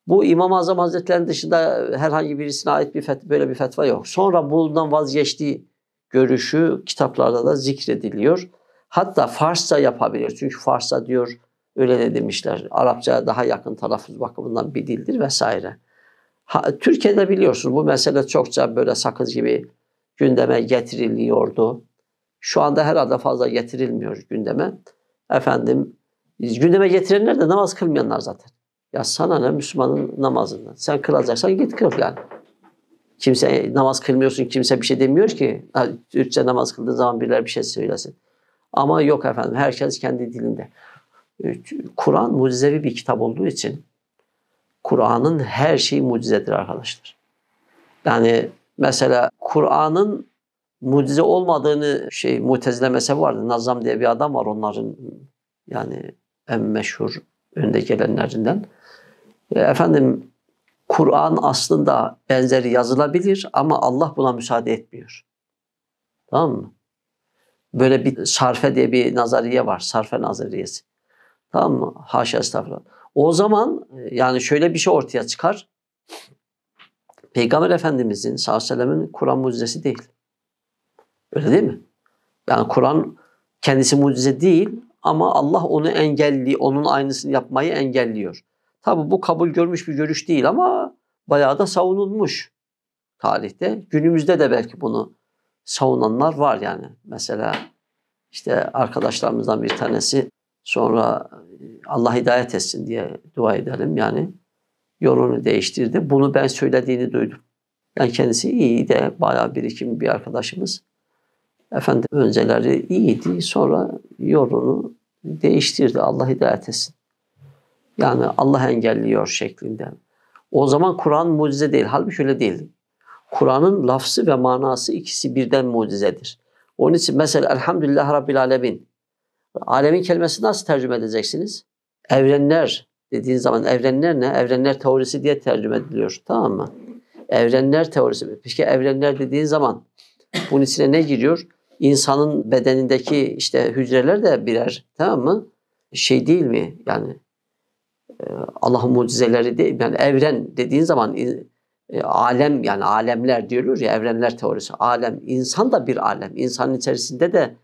Bu İmam-ı Azam Hazretleri'nin dışında herhangi birisine ait bir fet böyle bir fetva yok. Sonra bundan vazgeçtiği görüşü kitaplarda da zikrediliyor. Hatta Farsça yapabilir. Çünkü Farsça diyor öyle de demişler. Arapça daha yakın telaffuz bakımından bir dildir vesaire. Ha, Türkiye'de biliyorsunuz bu mesele çokça böyle sakız gibi gündeme getiriliyordu. Şu anda herhalde fazla getirilmiyor gündeme. Efendim gündeme getirenler de namaz kılmayanlar zaten. Ya sana ne Müslümanın namazından? Sen kılacaksan git kıl yani. Kimse namaz kılmıyorsun, kimse bir şey demiyor ki. Türkçe namaz kıldığı zaman birileri bir şey söylesin. Ama yok efendim, herkes kendi dilinde. Kur'an mucizevi bir kitap olduğu için Kur'an'ın her şeyi mucizedir arkadaşlar. Yani mesela Kur'an'ın mucize olmadığını şey mutezile mezhebi vardı. Nazam diye bir adam var onların yani en meşhur önde gelenlerinden. E, efendim Kur'an aslında benzeri yazılabilir ama Allah buna müsaade etmiyor. Tamam mı? Böyle bir sarfe diye bir nazariye var. Sarfe nazariyesi. Tamam mı? Haşa estağfurullah. O zaman e, yani şöyle bir şey ortaya çıkar. Peygamber Efendimizin sallallahu aleyhi ve sellemin Kur'an mucizesi değil. Öyle değil mi? Yani Kur'an kendisi mucize değil ama Allah onu engelli, onun aynısını yapmayı engelliyor. Tabi bu kabul görmüş bir görüş değil ama bayağı da savunulmuş tarihte. Günümüzde de belki bunu savunanlar var yani. Mesela işte arkadaşlarımızdan bir tanesi sonra e, Allah hidayet etsin diye dua edelim yani yolunu değiştirdi. Bunu ben söylediğini duydum. Yani kendisi iyi de bayağı birikim bir arkadaşımız. Efendim önceleri iyiydi sonra yolunu değiştirdi. Allah hidayet etsin. Yani Allah engelliyor şeklinde. O zaman Kur'an mucize değil. Halbuki öyle değil. Kur'an'ın lafzı ve manası ikisi birden mucizedir. Onun için mesela Elhamdülillah Rabbil Alemin. Alemin kelimesi nasıl tercüme edeceksiniz? Evrenler dediğin zaman evrenler ne? Evrenler teorisi diye tercüme ediliyor. Tamam mı? Evrenler teorisi. Peki evrenler dediğin zaman bunun içine ne giriyor? İnsanın bedenindeki işte hücreler de birer. Tamam mı? Şey değil mi? Yani Allah'ın mucizeleri değil. Yani evren dediğin zaman e, e alem yani alemler diyorlar ya evrenler teorisi. Alem insan da bir alem. İnsanın içerisinde de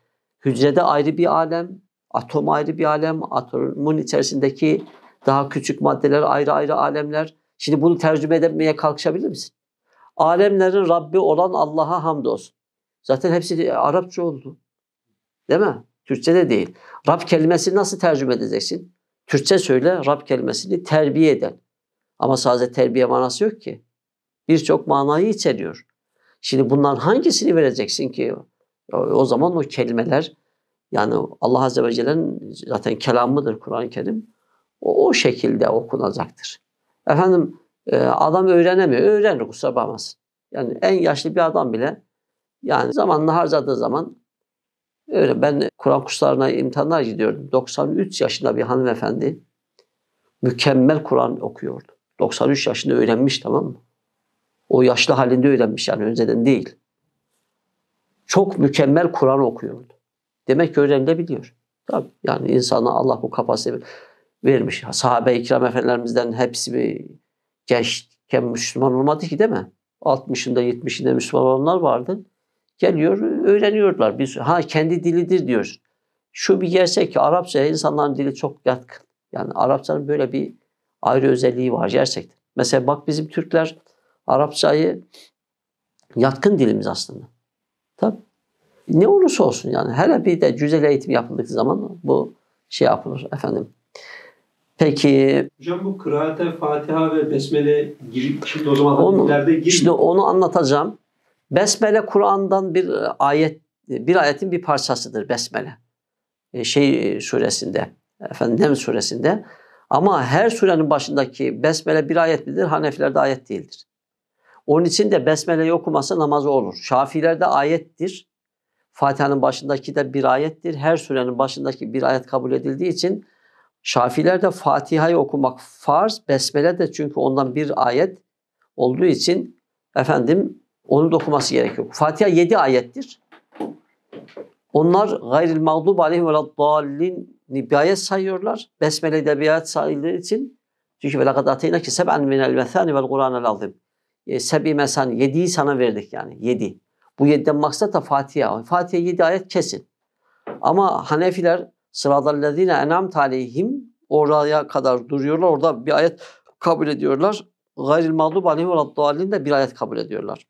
hücrede ayrı bir alem, atom ayrı bir alem, atomun içerisindeki daha küçük maddeler ayrı ayrı alemler. Şimdi bunu tercüme etmeye kalkışabilir misin? Alemlerin Rabbi olan Allah'a hamdolsun. Zaten hepsi Arapça oldu. Değil mi? Türkçe de değil. Rab kelimesi nasıl tercüme edeceksin? Türkçe söyle Rab kelimesini terbiye eden. Ama sadece terbiye manası yok ki. Birçok manayı içeriyor. Şimdi bunların hangisini vereceksin ki? O zaman o kelimeler yani Allah Azze ve Celle'nin zaten kelamıdır Kur'an-ı Kerim. O, o şekilde okunacaktır. Efendim e, adam öğrenemiyor. Öğrenir kusura bakmasın. Yani en yaşlı bir adam bile yani zamanını harcadığı zaman Öyle ben Kur'an kurslarına imtihanlar gidiyordum. 93 yaşında bir hanımefendi mükemmel Kur'an okuyordu. 93 yaşında öğrenmiş tamam mı? O yaşlı halinde öğrenmiş yani önceden değil. Çok mükemmel Kur'an okuyordu. Demek ki öğrenilebiliyor. Tabii yani insana Allah bu kapasite vermiş. Sahabe-i kiram efendilerimizden hepsi bir gençken Müslüman olmadı ki değil mi? 60'ında 70'inde Müslüman olanlar vardı. Geliyor, öğreniyorlar. Biz, ha kendi dilidir diyoruz. Şu bir gerçek ki Arapça insanların dili çok yatkın. Yani Arapçanın böyle bir ayrı özelliği var gerçekten. Mesela bak bizim Türkler Arapçayı yatkın dilimiz aslında. Tabii. Ne olursa olsun yani hele bir de güzel eğitim yapıldığı zaman bu şey yapılır efendim. Peki. Hocam bu kıraate, Fatiha ve Besmele girip şimdi o zaman onu, şimdi onu anlatacağım. Besmele Kur'an'dan bir e, ayet bir ayetin bir parçasıdır besmele. E, şey e, suresinde, efendim Nem suresinde. Ama her surenin başındaki besmele bir ayet midir? Hanefilerde ayet değildir. Onun için de besmeleyi okuması namaz olur. Şafilerde ayettir. Fatiha'nın başındaki de bir ayettir. Her surenin başındaki bir ayet kabul edildiği için Şafilerde Fatiha'yı okumak farz, besmele de çünkü ondan bir ayet olduğu için efendim onu dokuması gerek yok. Fatiha 7 ayettir. Onlar gayril mağdub aleyhim ve dallin bir sayıyorlar. Besmele de bir ayet sayıldığı için. Çünkü ve lekad ateyna ki seb'en minel methani vel Kur'anel azim. E, sebi mesan, yediyi sana verdik yani. Yedi. Bu yediden maksat da Fatiha. Fatiha yedi ayet kesin. Ama Hanefiler sıradallezine enam talihim oraya kadar duruyorlar. Orada bir ayet kabul ediyorlar. Gayril mağdub aleyhim ve dallin de bir ayet kabul ediyorlar.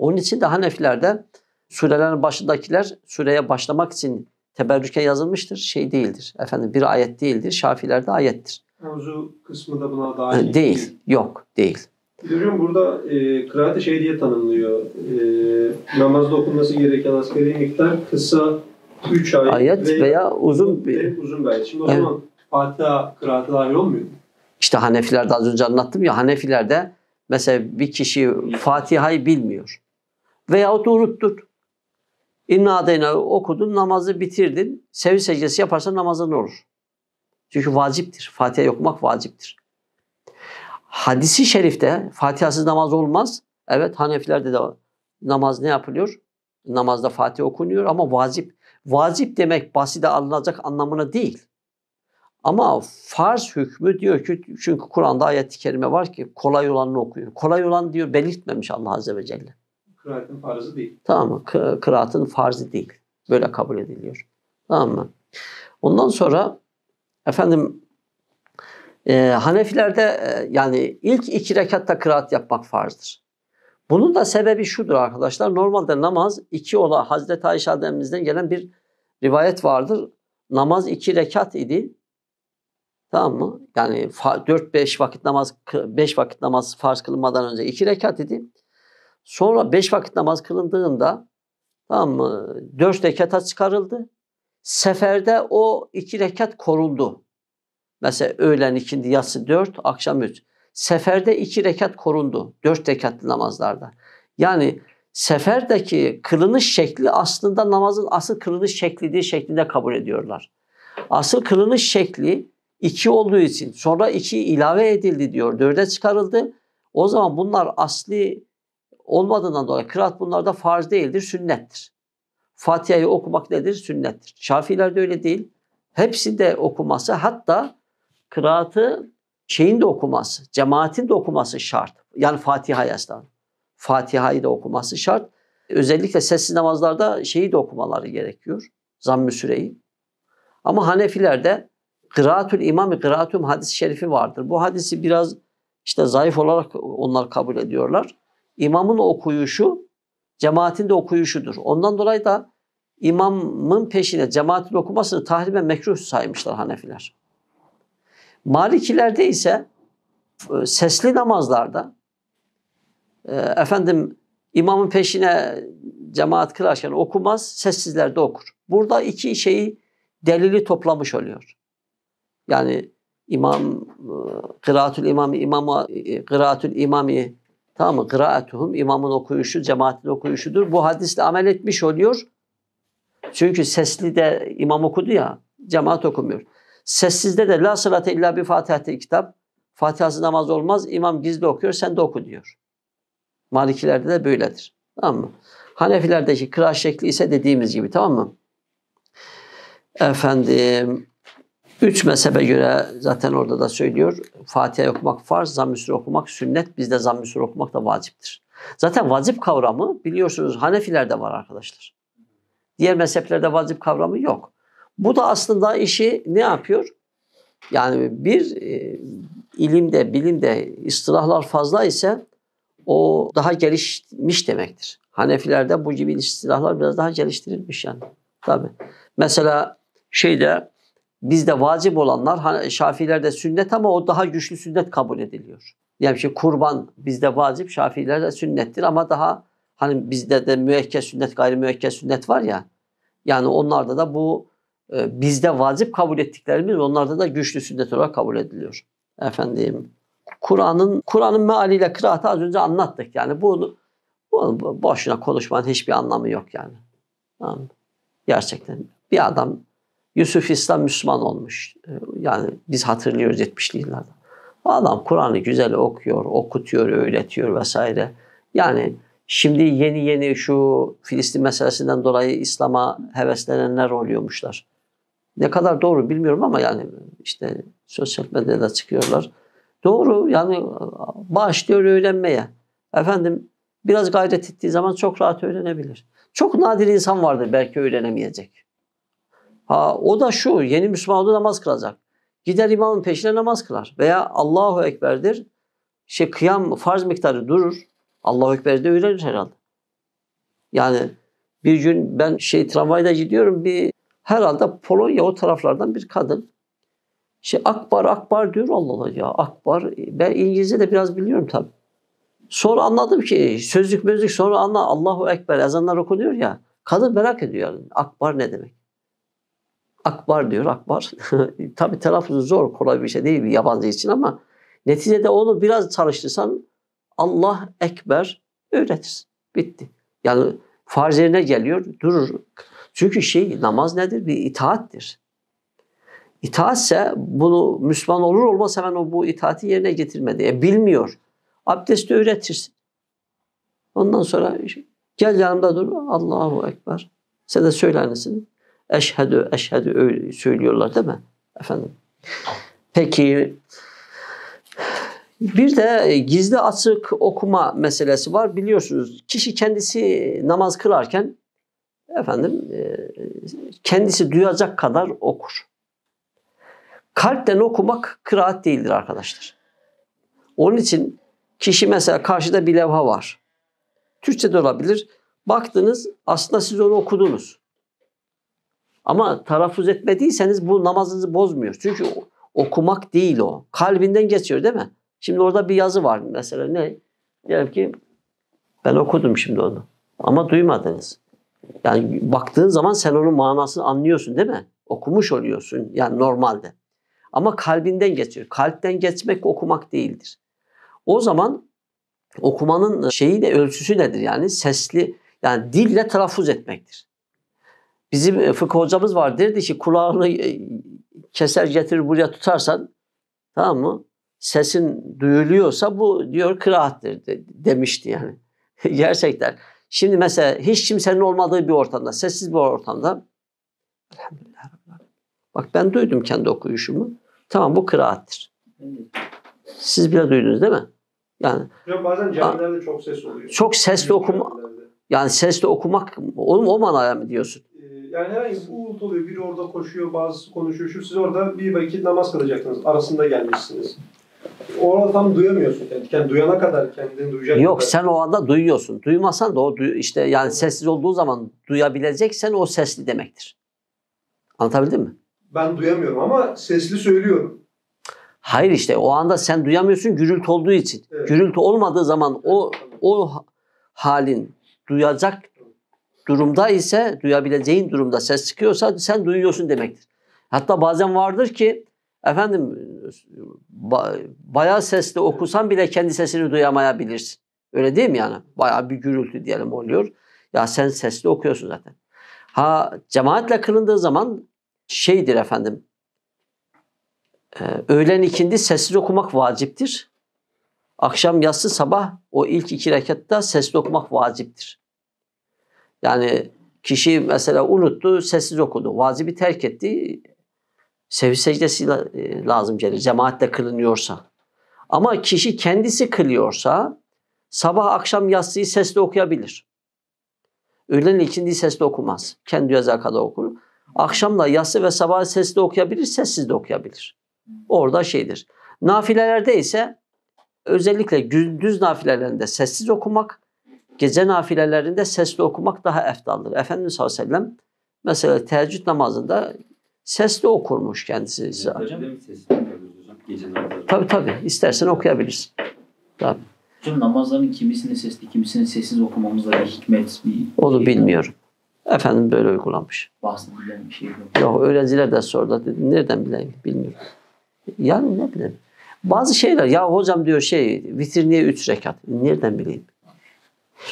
Onun için de Hanefilerde surelerin başındakiler sureye başlamak için teberrüke yazılmıştır. Şey değildir. Efendim bir ayet değildir. Şafilerde ayettir. Mevzu kısmı da buna dahil hani değil. Değil. Yok. Değil. Hocam burada e, kıraati şey diye tanımlıyor. E, namazda okunması gereken askeri miktar kısa 3 ayet, ayet veya, veya uzun bir uzun bir ayet. Şimdi o evet. zaman Fatiha kıraatı dahil olmuyor mu? İşte Hanefilerde az önce anlattım ya Hanefilerde mesela bir kişi Fatiha'yı bilmiyor veyahut unuttun. İnna adeyna okudun, namazı bitirdin. Sevi secdesi yaparsan namazın olur. Çünkü vaciptir. Fatiha okumak vaciptir. Hadisi şerifte Fatihasız namaz olmaz. Evet Hanefilerde de namaz ne yapılıyor? Namazda Fatiha okunuyor ama vacip. Vacip demek basite alınacak anlamına değil. Ama farz hükmü diyor ki çünkü Kur'an'da ayet-i kerime var ki kolay olanını okuyun. Kolay olan diyor belirtmemiş Allah Azze ve Celle. Kıraatin farzı değil. Tamam mı? Kıraatin farzı değil. Böyle kabul ediliyor. Tamam mı? Ondan sonra efendim e, Hanefilerde e, yani ilk iki rekatta kıraat yapmak farzdır. Bunun da sebebi şudur arkadaşlar. Normalde namaz iki ola Hazreti Ayşe annemizden gelen bir rivayet vardır. Namaz iki rekat idi. Tamam mı? Yani 4-5 vakit namaz, 5 vakit namaz farz kılmadan önce iki rekat idi. Sonra beş vakit namaz kılındığında tamam mı? Dört rekata çıkarıldı. Seferde o iki rekat korundu. Mesela öğlen ikindi, yatsı dört, akşam üç. Seferde iki rekat korundu. Dört rekatlı namazlarda. Yani seferdeki kılınış şekli aslında namazın asıl kılınış şekli diye şeklinde kabul ediyorlar. Asıl kılınış şekli iki olduğu için sonra iki ilave edildi diyor. Dörde çıkarıldı. O zaman bunlar asli olmadığından dolayı kıraat bunlarda farz değildir, sünnettir. Fatiha'yı okumak nedir? Sünnettir. Şafiler de öyle değil. Hepsinde okuması hatta kıraatı şeyin de okuması, cemaatin de okuması şart. Yani Fatiha'yı aslında. Fatiha'yı da okuması şart. Özellikle sessiz namazlarda şeyi de okumaları gerekiyor. Zamm-ı Süreyi. Ama Hanefilerde Kıraatül imam ı Kıraatüm hadis-i şerifi vardır. Bu hadisi biraz işte zayıf olarak onlar kabul ediyorlar imamın okuyuşu cemaatin de okuyuşudur. Ondan dolayı da imamın peşine cemaatin okumasını tahrimen mekruh saymışlar Hanefiler. Malikilerde ise e, sesli namazlarda e, efendim imamın peşine cemaat kılarken okumaz, sessizlerde okur. Burada iki şeyi delili toplamış oluyor. Yani imam e, kıraatül imamı, imama kıraatül imami Tamam mı? Kıraatuhum imamın okuyuşu, cemaatin okuyuşudur. Bu hadisle amel etmiş oluyor. Çünkü sesli de imam okudu ya, cemaat okumuyor. Sessizde de la sırate illa bir fatihati kitap. Fatihası namaz olmaz, imam gizli okuyor, sen de oku diyor. Malikilerde de böyledir. Tamam mı? Hanefilerdeki kıraat şekli ise dediğimiz gibi tamam mı? Efendim Üç mezhebe göre zaten orada da söylüyor. Fatiha okumak farz, zamm okumak sünnet. Bizde zamm okumak da vaciptir. Zaten vacip kavramı biliyorsunuz Hanefilerde var arkadaşlar. Diğer mezheplerde vacip kavramı yok. Bu da aslında işi ne yapıyor? Yani bir e, ilimde, bilimde istilahlar fazla ise o daha gelişmiş demektir. Hanefilerde bu gibi istilahlar biraz daha geliştirilmiş yani. Tabii. Mesela şeyde Bizde vacip olanlar hani Şafilerde sünnet ama o daha güçlü sünnet kabul ediliyor. Yani şey kurban bizde vacip, Şafilerde sünnettir ama daha hani bizde de müekkez sünnet, gayrimüekkez sünnet var ya. Yani onlarda da bu e, bizde vacip kabul ettiklerimiz onlarda da güçlü sünnet olarak kabul ediliyor. Efendim Kur'an'ın Kur'an'ın mealiyle kıraatı az önce anlattık. Yani bu bunu boşuna konuşmanın hiçbir anlamı yok yani. Tamam. Gerçekten bir adam Yusuf İslam Müslüman olmuş. Ee, yani biz hatırlıyoruz 70'li yıllarda. Adam Kur'an'ı güzel okuyor, okutuyor, öğretiyor vesaire. Yani şimdi yeni yeni şu Filistin meselesinden dolayı İslam'a heveslenenler oluyormuşlar. Ne kadar doğru bilmiyorum ama yani işte sosyal medyada çıkıyorlar. Doğru yani başlıyor öğrenmeye. Efendim biraz gayret ettiği zaman çok rahat öğrenebilir. Çok nadir insan vardır belki öğrenemeyecek. Ha, o da şu, yeni Müslüman da namaz kılacak. Gider imamın peşine namaz kılar. Veya Allahu Ekber'dir. Şey, kıyam farz miktarı durur. Allahu Ekber Ekber'de öğrenir herhalde. Yani bir gün ben şey tramvayda gidiyorum bir herhalde Polonya o taraflardan bir kadın. Şey akbar akbar diyor Allah Allah ya akbar. Ben İngilizce de biraz biliyorum tabii. Sonra anladım ki sözlük mözlük sonra anla Allahu Ekber ezanlar okunuyor ya. Kadın merak ediyor yani akbar ne demek. Akbar diyor Akbar. Tabi telaffuzu zor kolay bir şey değil bir yabancı için ama neticede onu biraz çalıştırsan Allah Ekber öğretir. Bitti. Yani farz yerine geliyor durur. Çünkü şey namaz nedir? Bir itaattir. İtaatse bunu Müslüman olur olmaz hemen o bu itaati yerine getirmedi. E, bilmiyor. Abdesti öğretirsin. Ondan sonra şey, gel yanımda dur. Allahu Ekber. Sen de söyler misin? Eşhedü, eşhedü öyle söylüyorlar değil mi? Efendim. Peki bir de gizli açık okuma meselesi var. Biliyorsunuz kişi kendisi namaz kılarken efendim e, kendisi duyacak kadar okur. Kalpten okumak kıraat değildir arkadaşlar. Onun için kişi mesela karşıda bir levha var. Türkçe de olabilir. Baktınız aslında siz onu okudunuz. Ama tarafuz etmediyseniz bu namazınızı bozmuyor. Çünkü okumak değil o. Kalbinden geçiyor değil mi? Şimdi orada bir yazı var mesela ne? Diyelim ki ben okudum şimdi onu. Ama duymadınız. Yani baktığın zaman sen onun manasını anlıyorsun değil mi? Okumuş oluyorsun yani normalde. Ama kalbinden geçiyor. Kalpten geçmek okumak değildir. O zaman okumanın şeyi de ölçüsü nedir? Yani sesli yani dille telaffuz etmektir. Bizim e, fıkıh hocamız var. dedi ki kulağını e, keser getirir buraya tutarsan tamam mı? Sesin duyuluyorsa bu diyor kıraattir de, demişti yani. Gerçekten. Şimdi mesela hiç kimsenin olmadığı bir ortamda, sessiz bir ortamda Elhamdülillah. Bak ben duydum kendi okuyuşumu. Tamam bu kıraattir. Siz bile duydunuz değil mi? Yani Yok, bazen camilerde çok ses oluyor. Çok sesli okuma yani sesli okumak oğlum o manaya mı diyorsun? yani herhangi bir uğultu oluyor. Biri orada koşuyor, bazı konuşuyor. Şu siz orada bir vakit namaz kılacaktınız, Arasında gelmişsiniz. Orada tam duyamıyorsun. Yani, yani duyana kadar kendini duyacak. Yok kadar. sen o anda duyuyorsun. Duymasan da o duy, işte yani sessiz olduğu zaman duyabileceksen o sesli demektir. Anlatabildim mi? Ben duyamıyorum ama sesli söylüyorum. Hayır işte o anda sen duyamıyorsun gürültü olduğu için. Evet. Gürültü olmadığı zaman o o halin duyacak durumda ise duyabileceğin durumda ses çıkıyorsa sen duyuyorsun demektir. Hatta bazen vardır ki efendim bayağı sesli okusan bile kendi sesini duyamayabilirsin. Öyle değil mi yani? Bayağı bir gürültü diyelim oluyor. Ya sen sesli okuyorsun zaten. Ha cemaatle kılındığı zaman şeydir efendim. E, öğlen ikindi sessiz okumak vaciptir. Akşam yatsı sabah o ilk iki rekatta sesli okumak vaciptir. Yani kişi mesela unuttu, sessiz okudu. Vazibi terk etti. Sevi secdesi e, lazım gelir. Cemaatle kılınıyorsa. Ama kişi kendisi kılıyorsa sabah akşam yatsıyı sesli okuyabilir. Öğlen ikindiği sesli okumaz. Kendi kadar okur. Akşamla yatsı ve sabah sesli okuyabilir, sessiz de okuyabilir. Orada şeydir. Nafilelerde ise özellikle gündüz nafilelerinde sessiz okumak, Gece nafilelerinde sesli okumak daha eftaldır. Efendimiz sallallahu aleyhi ve sellem mesela teheccüd namazında sesli okurmuş kendisi. Tabi tabi. istersen okuyabilirsin. Tabi. Hocam namazların kimisini sesli, kimisini sessiz okumamızda bir hikmet, bir... Onu şey bilmiyorum. Var. Efendim böyle uygulanmış. Bahsedilen bir şey yok. Yok öğrenciler de sordu. Dedim, nereden bileyim? Bilmiyorum. Yani ne bileyim. Bazı şeyler, ya hocam diyor şey, vitir niye üç rekat? Nereden bileyim?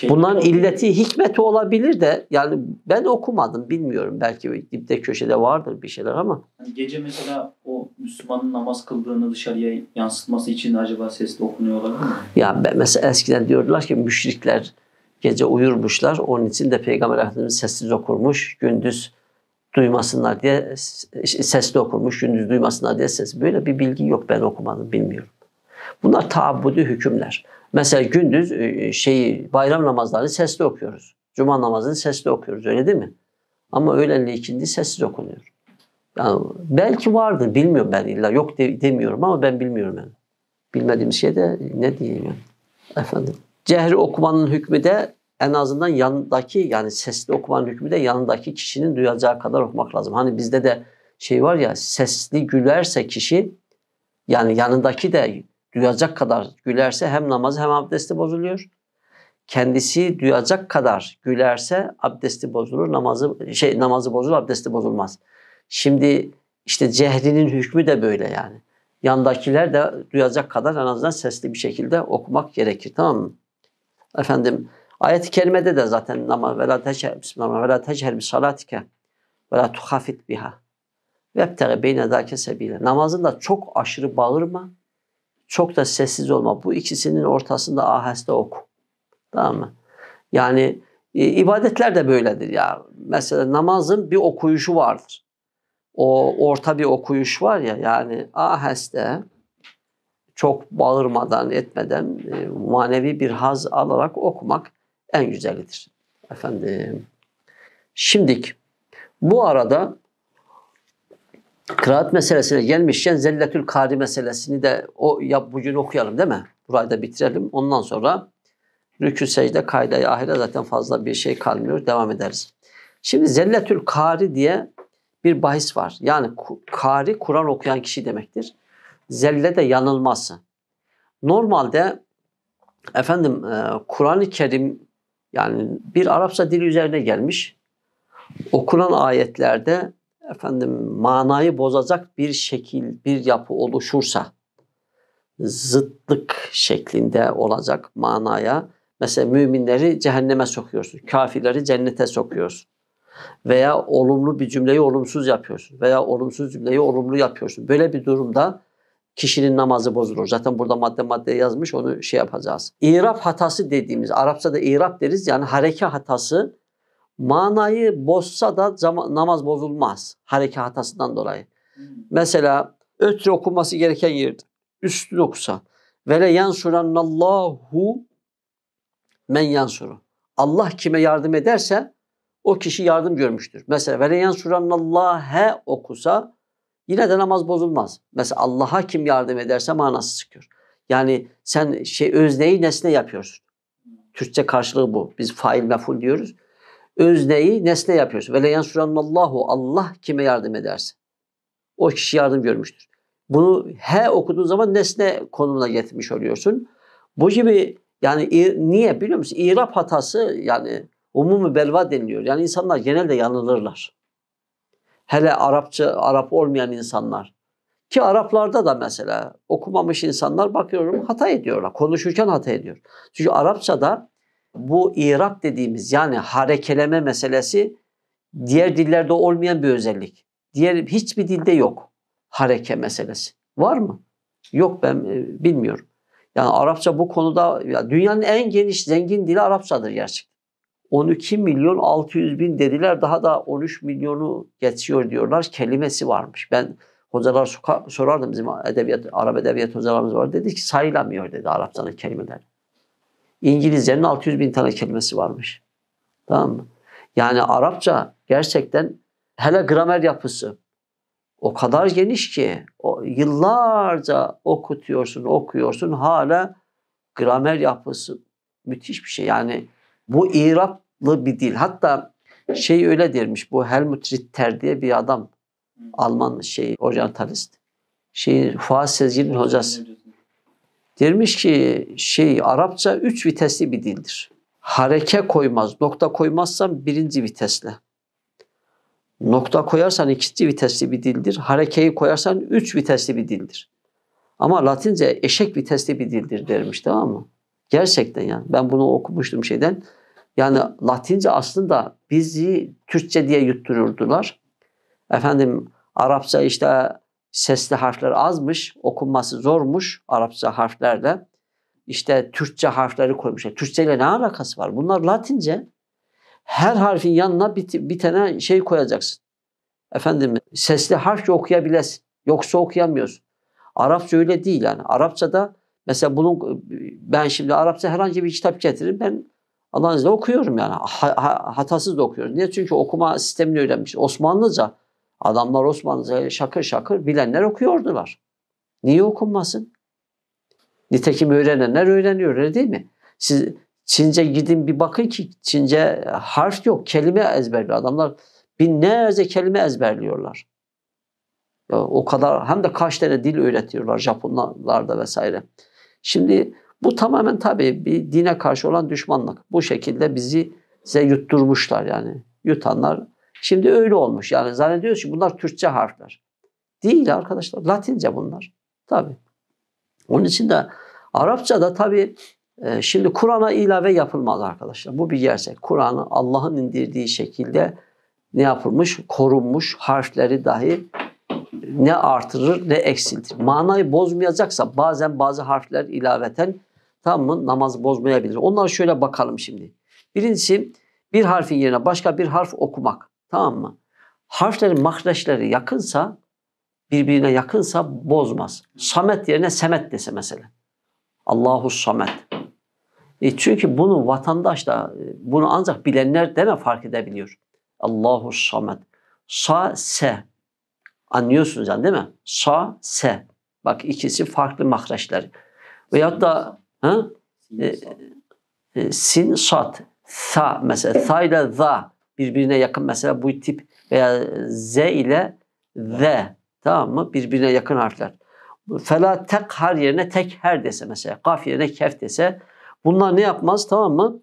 Bunların illeti, hikmeti olabilir de yani ben okumadım bilmiyorum. Belki dipte köşede vardır bir şeyler ama. Hani gece mesela o Müslümanın namaz kıldığını dışarıya yansıtması için acaba sesli okunuyorlar mı? Ya ben mesela eskiden diyordular ki müşrikler gece uyurmuşlar. Onun için de Peygamber Efendimiz sessiz okurmuş. Gündüz duymasınlar diye sesli okurmuş. Gündüz duymasınlar diye ses. Böyle bir bilgi yok ben okumadım bilmiyorum. Bunlar taabbudi hükümler. Mesela gündüz e, şeyi bayram namazlarını sesli okuyoruz. Cuma namazını sesli okuyoruz öyle değil mi? Ama öğlenle ikindi sessiz okunuyor. Yani belki vardı, bilmiyorum ben illa yok de, demiyorum ama ben bilmiyorum yani. Bilmediğim şey de ne diyeyim yani. Efendim. Cehri okumanın hükmü de en azından yanındaki yani sesli okumanın hükmü de yanındaki kişinin duyacağı kadar okumak lazım. Hani bizde de şey var ya sesli gülerse kişi yani yanındaki de duyacak kadar gülerse hem namazı hem abdesti bozuluyor. Kendisi duyacak kadar gülerse abdesti bozulur, namazı şey namazı bozulur, abdesti bozulmaz. Şimdi işte cehrinin hükmü de böyle yani. Yandakiler de duyacak kadar en azından sesli bir şekilde okumak gerekir. Tamam mı? Efendim ayet-i kerimede de zaten namaz ve la teşher bismillah ve la teşher bi salatike ve la tuhafit biha. Vebtege beyne dâke sebile. Namazında çok aşırı bağırma çok da sessiz olma. Bu ikisinin ortasında aheste oku. Tamam mı? Yani e, ibadetler de böyledir ya. Mesela namazın bir okuyuşu vardır. O orta bir okuyuş var ya yani aheste çok bağırmadan etmeden e, manevi bir haz alarak okumak en güzelidir. Efendim. Şimdik. Bu arada kıraat meselesine gelmişken Zelletül Kari meselesini de o ya bugün okuyalım değil mi? Burayı da bitirelim. Ondan sonra rükü secde kaydayı ahire zaten fazla bir şey kalmıyor. Devam ederiz. Şimdi Zelletül Kari diye bir bahis var. Yani kari Kur'an okuyan kişi demektir. Zelle de yanılması. Normalde efendim e, Kur'an-ı Kerim yani bir Arapça dili üzerine gelmiş. Okunan ayetlerde efendim manayı bozacak bir şekil, bir yapı oluşursa zıtlık şeklinde olacak manaya mesela müminleri cehenneme sokuyorsun, kafirleri cennete sokuyorsun veya olumlu bir cümleyi olumsuz yapıyorsun veya olumsuz cümleyi olumlu yapıyorsun. Böyle bir durumda kişinin namazı bozulur. Zaten burada madde madde yazmış onu şey yapacağız. İrap hatası dediğimiz Arapçada da irap deriz yani hareke hatası manayı bozsa da namaz bozulmaz harekatasından dolayı. Mesela ötürü okunması gereken yerde üstünü okusa. Ve le yansurannallahu men yansuru. Allah kime yardım ederse o kişi yardım görmüştür. Mesela ve le yansurannallâhe okusa yine de namaz bozulmaz. Mesela Allah'a kim yardım ederse manası çıkıyor. Yani sen şey özneyi nesne yapıyorsun. Türkçe karşılığı bu. Biz fail meful diyoruz özneyi nesne yapıyorsun. Ve leyensurennallahu Allah kime yardım ederse. O kişi yardım görmüştür. Bunu he okuduğun zaman nesne konumuna getirmiş oluyorsun. Bu gibi yani niye biliyor musun? İrap hatası yani umumi belva deniliyor. Yani insanlar genelde yanılırlar. Hele Arapça, Arap olmayan insanlar. Ki Araplarda da mesela okumamış insanlar bakıyorum hata ediyorlar. Konuşurken hata ediyor. Çünkü Arapçada bu irap dediğimiz yani harekeleme meselesi diğer dillerde olmayan bir özellik. Diğer hiçbir dilde yok hareke meselesi. Var mı? Yok ben e, bilmiyorum. Yani Arapça bu konuda ya dünyanın en geniş zengin dili Arapçadır gerçekten. 12 milyon 600 bin dediler daha da 13 milyonu geçiyor diyorlar. Kelimesi varmış. Ben hocalar sorardım bizim edebiyat, Arap edebiyat hocalarımız var. Dedi ki sayılamıyor dedi Arapçanın kelimeleri. İngilizcenin 600 bin tane kelimesi varmış. Tamam mı? Yani Arapça gerçekten hele gramer yapısı o kadar geniş ki o yıllarca okutuyorsun, okuyorsun hala gramer yapısı müthiş bir şey. Yani bu İraplı bir dil. Hatta şey öyle dermiş bu Helmut Ritter diye bir adam Alman şey oryantalist. Şey Fuat Sezgin'in hocası. Dermiş ki şey Arapça üç vitesli bir dildir. Hareke koymaz, nokta koymazsan birinci vitesle. Nokta koyarsan ikinci vitesli bir dildir. Harekeyi koyarsan üç vitesli bir dildir. Ama Latince eşek vitesli bir dildir dermiş tamam mı? Gerçekten yani. Ben bunu okumuştum şeyden. Yani Latince aslında bizi Türkçe diye yuttururdular. Efendim Arapça işte sesli harfler azmış, okunması zormuş Arapça harflerde. İşte Türkçe harfleri koymuşlar. E, Türkçe ile ne alakası var? Bunlar Latince. Her harfin yanına bir, bir tane şey koyacaksın. Efendim sesli harfçe okuyabilesin. Yoksa okuyamıyorsun. Arapça öyle değil yani. Arapçada mesela bunun ben şimdi Arapça herhangi bir kitap getiririm ben Allah'ın izniyle okuyorum yani. Ha, ha, hatasız da okuyorum. Niye? Çünkü okuma sistemini öğrenmiş. Osmanlıca Adamlar Osmanlıcayı şakır şakır bilenler okuyordular. Niye okunmasın? Nitekim öğrenenler öğreniyor öyle değil mi? Siz Çince gidin bir bakın ki Çince harf yok, kelime ezberliyor. Adamlar binlerce kelime ezberliyorlar. O kadar hem de kaç tane dil öğretiyorlar Japonlarda vesaire. Şimdi bu tamamen tabii bir dine karşı olan düşmanlık. Bu şekilde bizi size yutturmuşlar yani. Yutanlar Şimdi öyle olmuş. Yani zannediyoruz ki bunlar Türkçe harfler. Değil arkadaşlar. Latince bunlar. tabi. Onun için de Arapça'da tabii e, şimdi Kur'an'a ilave yapılmaz arkadaşlar. Bu bir gerçek. Kur'an'ı Allah'ın indirdiği şekilde ne yapılmış? Korunmuş harfleri dahi e, ne artırır ne eksiltir. Manayı bozmayacaksa bazen bazı harfler ilaveten tamam mı namaz bozmayabilir. Onlara şöyle bakalım şimdi. Birincisi bir harfin yerine başka bir harf okumak. Tamam mı? Harflerin makreçleri yakınsa, birbirine yakınsa bozmaz. Samet yerine Semet dese mesela. Allahu Samet. E çünkü bunu vatandaş da, e, bunu ancak bilenler deme fark edebiliyor. Allahu Samet. Sa, se. Anlıyorsunuz yani değil mi? Sa, se. Bak ikisi farklı makreçler. Veyahut da ha? E, e sin, sat. Tha mesela. Tha ile za birbirine yakın mesela bu tip veya z ile z tamam mı? Birbirine yakın harfler. Fela tek har yerine tek her dese mesela. Kaf yerine kef dese. Bunlar ne yapmaz tamam mı?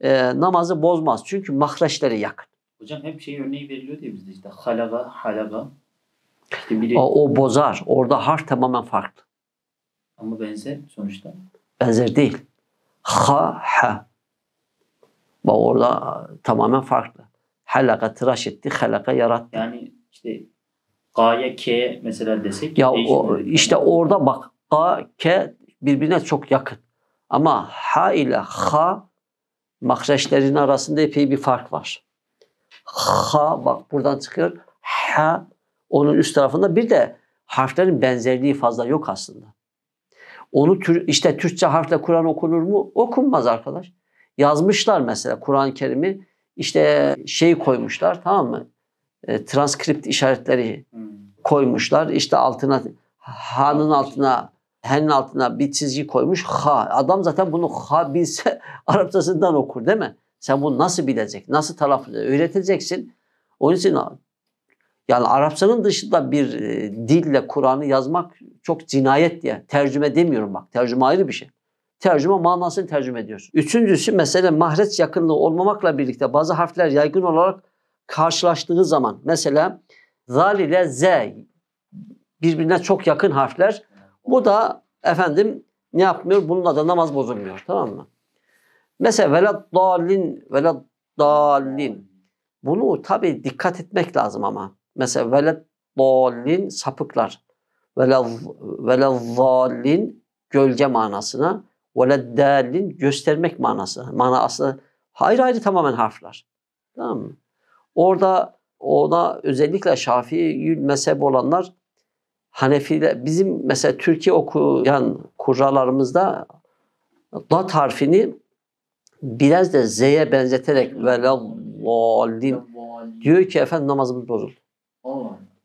Ee, namazı bozmaz. Çünkü mahreçleri yakın. Hocam hep şey örneği veriliyor diye bizde işte halaga, halaga. İşte biri... o, o bozar. Orada harf tamamen farklı. Ama benzer sonuçta. Benzer değil. Ha, ha. Bak orada tamamen farklı halaka tıraş etti, halaka yarattı. Yani işte gaye k mesela desek. Ya o, işte yani. orada bak ga k birbirine çok yakın. Ama ha ile ha makreçlerin arasında epey bir fark var. Ha bak buradan çıkıyor. Ha onun üst tarafında bir de harflerin benzerliği fazla yok aslında. Onu tür, işte Türkçe harfle Kur'an okunur mu? Okunmaz arkadaş. Yazmışlar mesela Kur'an-ı Kerim'i işte şey koymuşlar tamam mı? E, transkript işaretleri hmm. koymuşlar. İşte altına Ha'nın altına H'nin altına bir çizgi koymuş Ha. Adam zaten bunu Ha bilse Arapçasından okur değil mi? Sen bunu nasıl bilecek? Nasıl telaffuz Öğreteceksin. Onun için yani Arapçanın dışında bir e, dille Kur'an'ı yazmak çok cinayet diye. Tercüme demiyorum bak. Tercüme ayrı bir şey tercüme manasını tercüme ediyor. Üçüncüsü mesela mahreç yakınlığı olmamakla birlikte bazı harfler yaygın olarak karşılaştığı zaman mesela zal ile z birbirine çok yakın harfler. Bu da efendim ne yapmıyor? Bununla da namaz bozulmuyor. Tamam mı? Mesela velad dalin velad dalin. Bunu tabi dikkat etmek lazım ama. Mesela velad dalin sapıklar. Velad velad dalin gölge manasına veleddallin göstermek manası. Mana aslında hayır ayrı tamamen harfler. Tamam mı? Orada ona özellikle Şafii mezhep olanlar Hanefiler, bizim mesela Türkiye okuyan kurralarımızda dat harfini biraz da Z'ye benzeterek ve lallin diyor ki efendim namazımız bozuldu.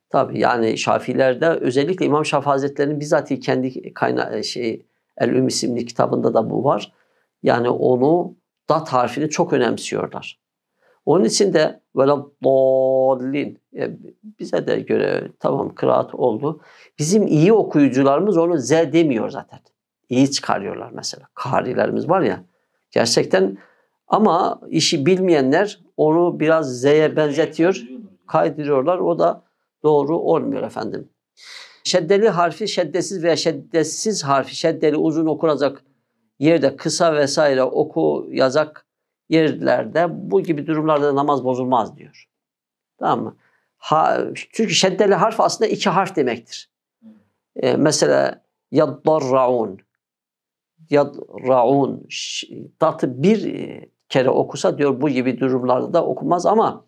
Tabi yani Şafiilerde özellikle İmam Şafii Hazretleri'nin bizatihi kendi kayna şey El-Üm isimli kitabında da bu var. Yani onu da tarifini çok önemsiyorlar. Onun için de böyle dallin e, bize de göre tamam kıraat oldu. Bizim iyi okuyucularımız onu z demiyor zaten. İyi çıkarıyorlar mesela. Karilerimiz var ya gerçekten ama işi bilmeyenler onu biraz z'ye benzetiyor. Kaydırıyorlar. O da doğru olmuyor efendim. Şeddeli harfi şeddesiz veya şeddesiz harfi şeddeli uzun okunacak yerde kısa vesaire oku yazak yerlerde bu gibi durumlarda namaz bozulmaz diyor. Tamam mı? Ha, çünkü şeddeli harf aslında iki harf demektir. Ee, mesela yaddarraun yadraun datı bir kere okusa diyor bu gibi durumlarda da okunmaz ama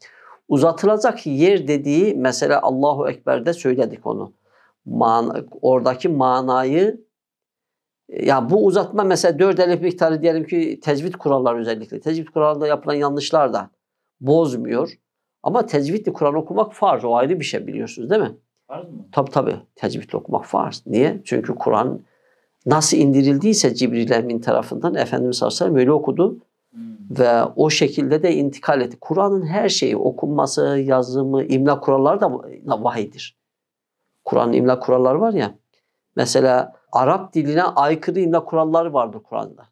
uzatılacak yer dediği mesela Allahu Ekber'de söyledik onu man oradaki manayı e, ya bu uzatma mesela dört elif miktarı diyelim ki tecvid kuralları özellikle. Tecvid kuralında yapılan yanlışlar da bozmuyor. Ama tecvidli Kur'an okumak farz. O ayrı bir şey biliyorsunuz değil mi? Farz mı? Tabii tabii. Tecvidli okumak farz. Niye? Çünkü Kur'an nasıl indirildiyse Cibril Emin tarafından Efendimiz sallallahu aleyhi öyle okudu. Hmm. Ve o şekilde de intikal etti. Kur'an'ın her şeyi okunması, yazımı, imla kuralları da vahiydir. Kur'an'ın imla kuralları var ya. Mesela Arap diline aykırı imla kuralları vardır Kur'an'da.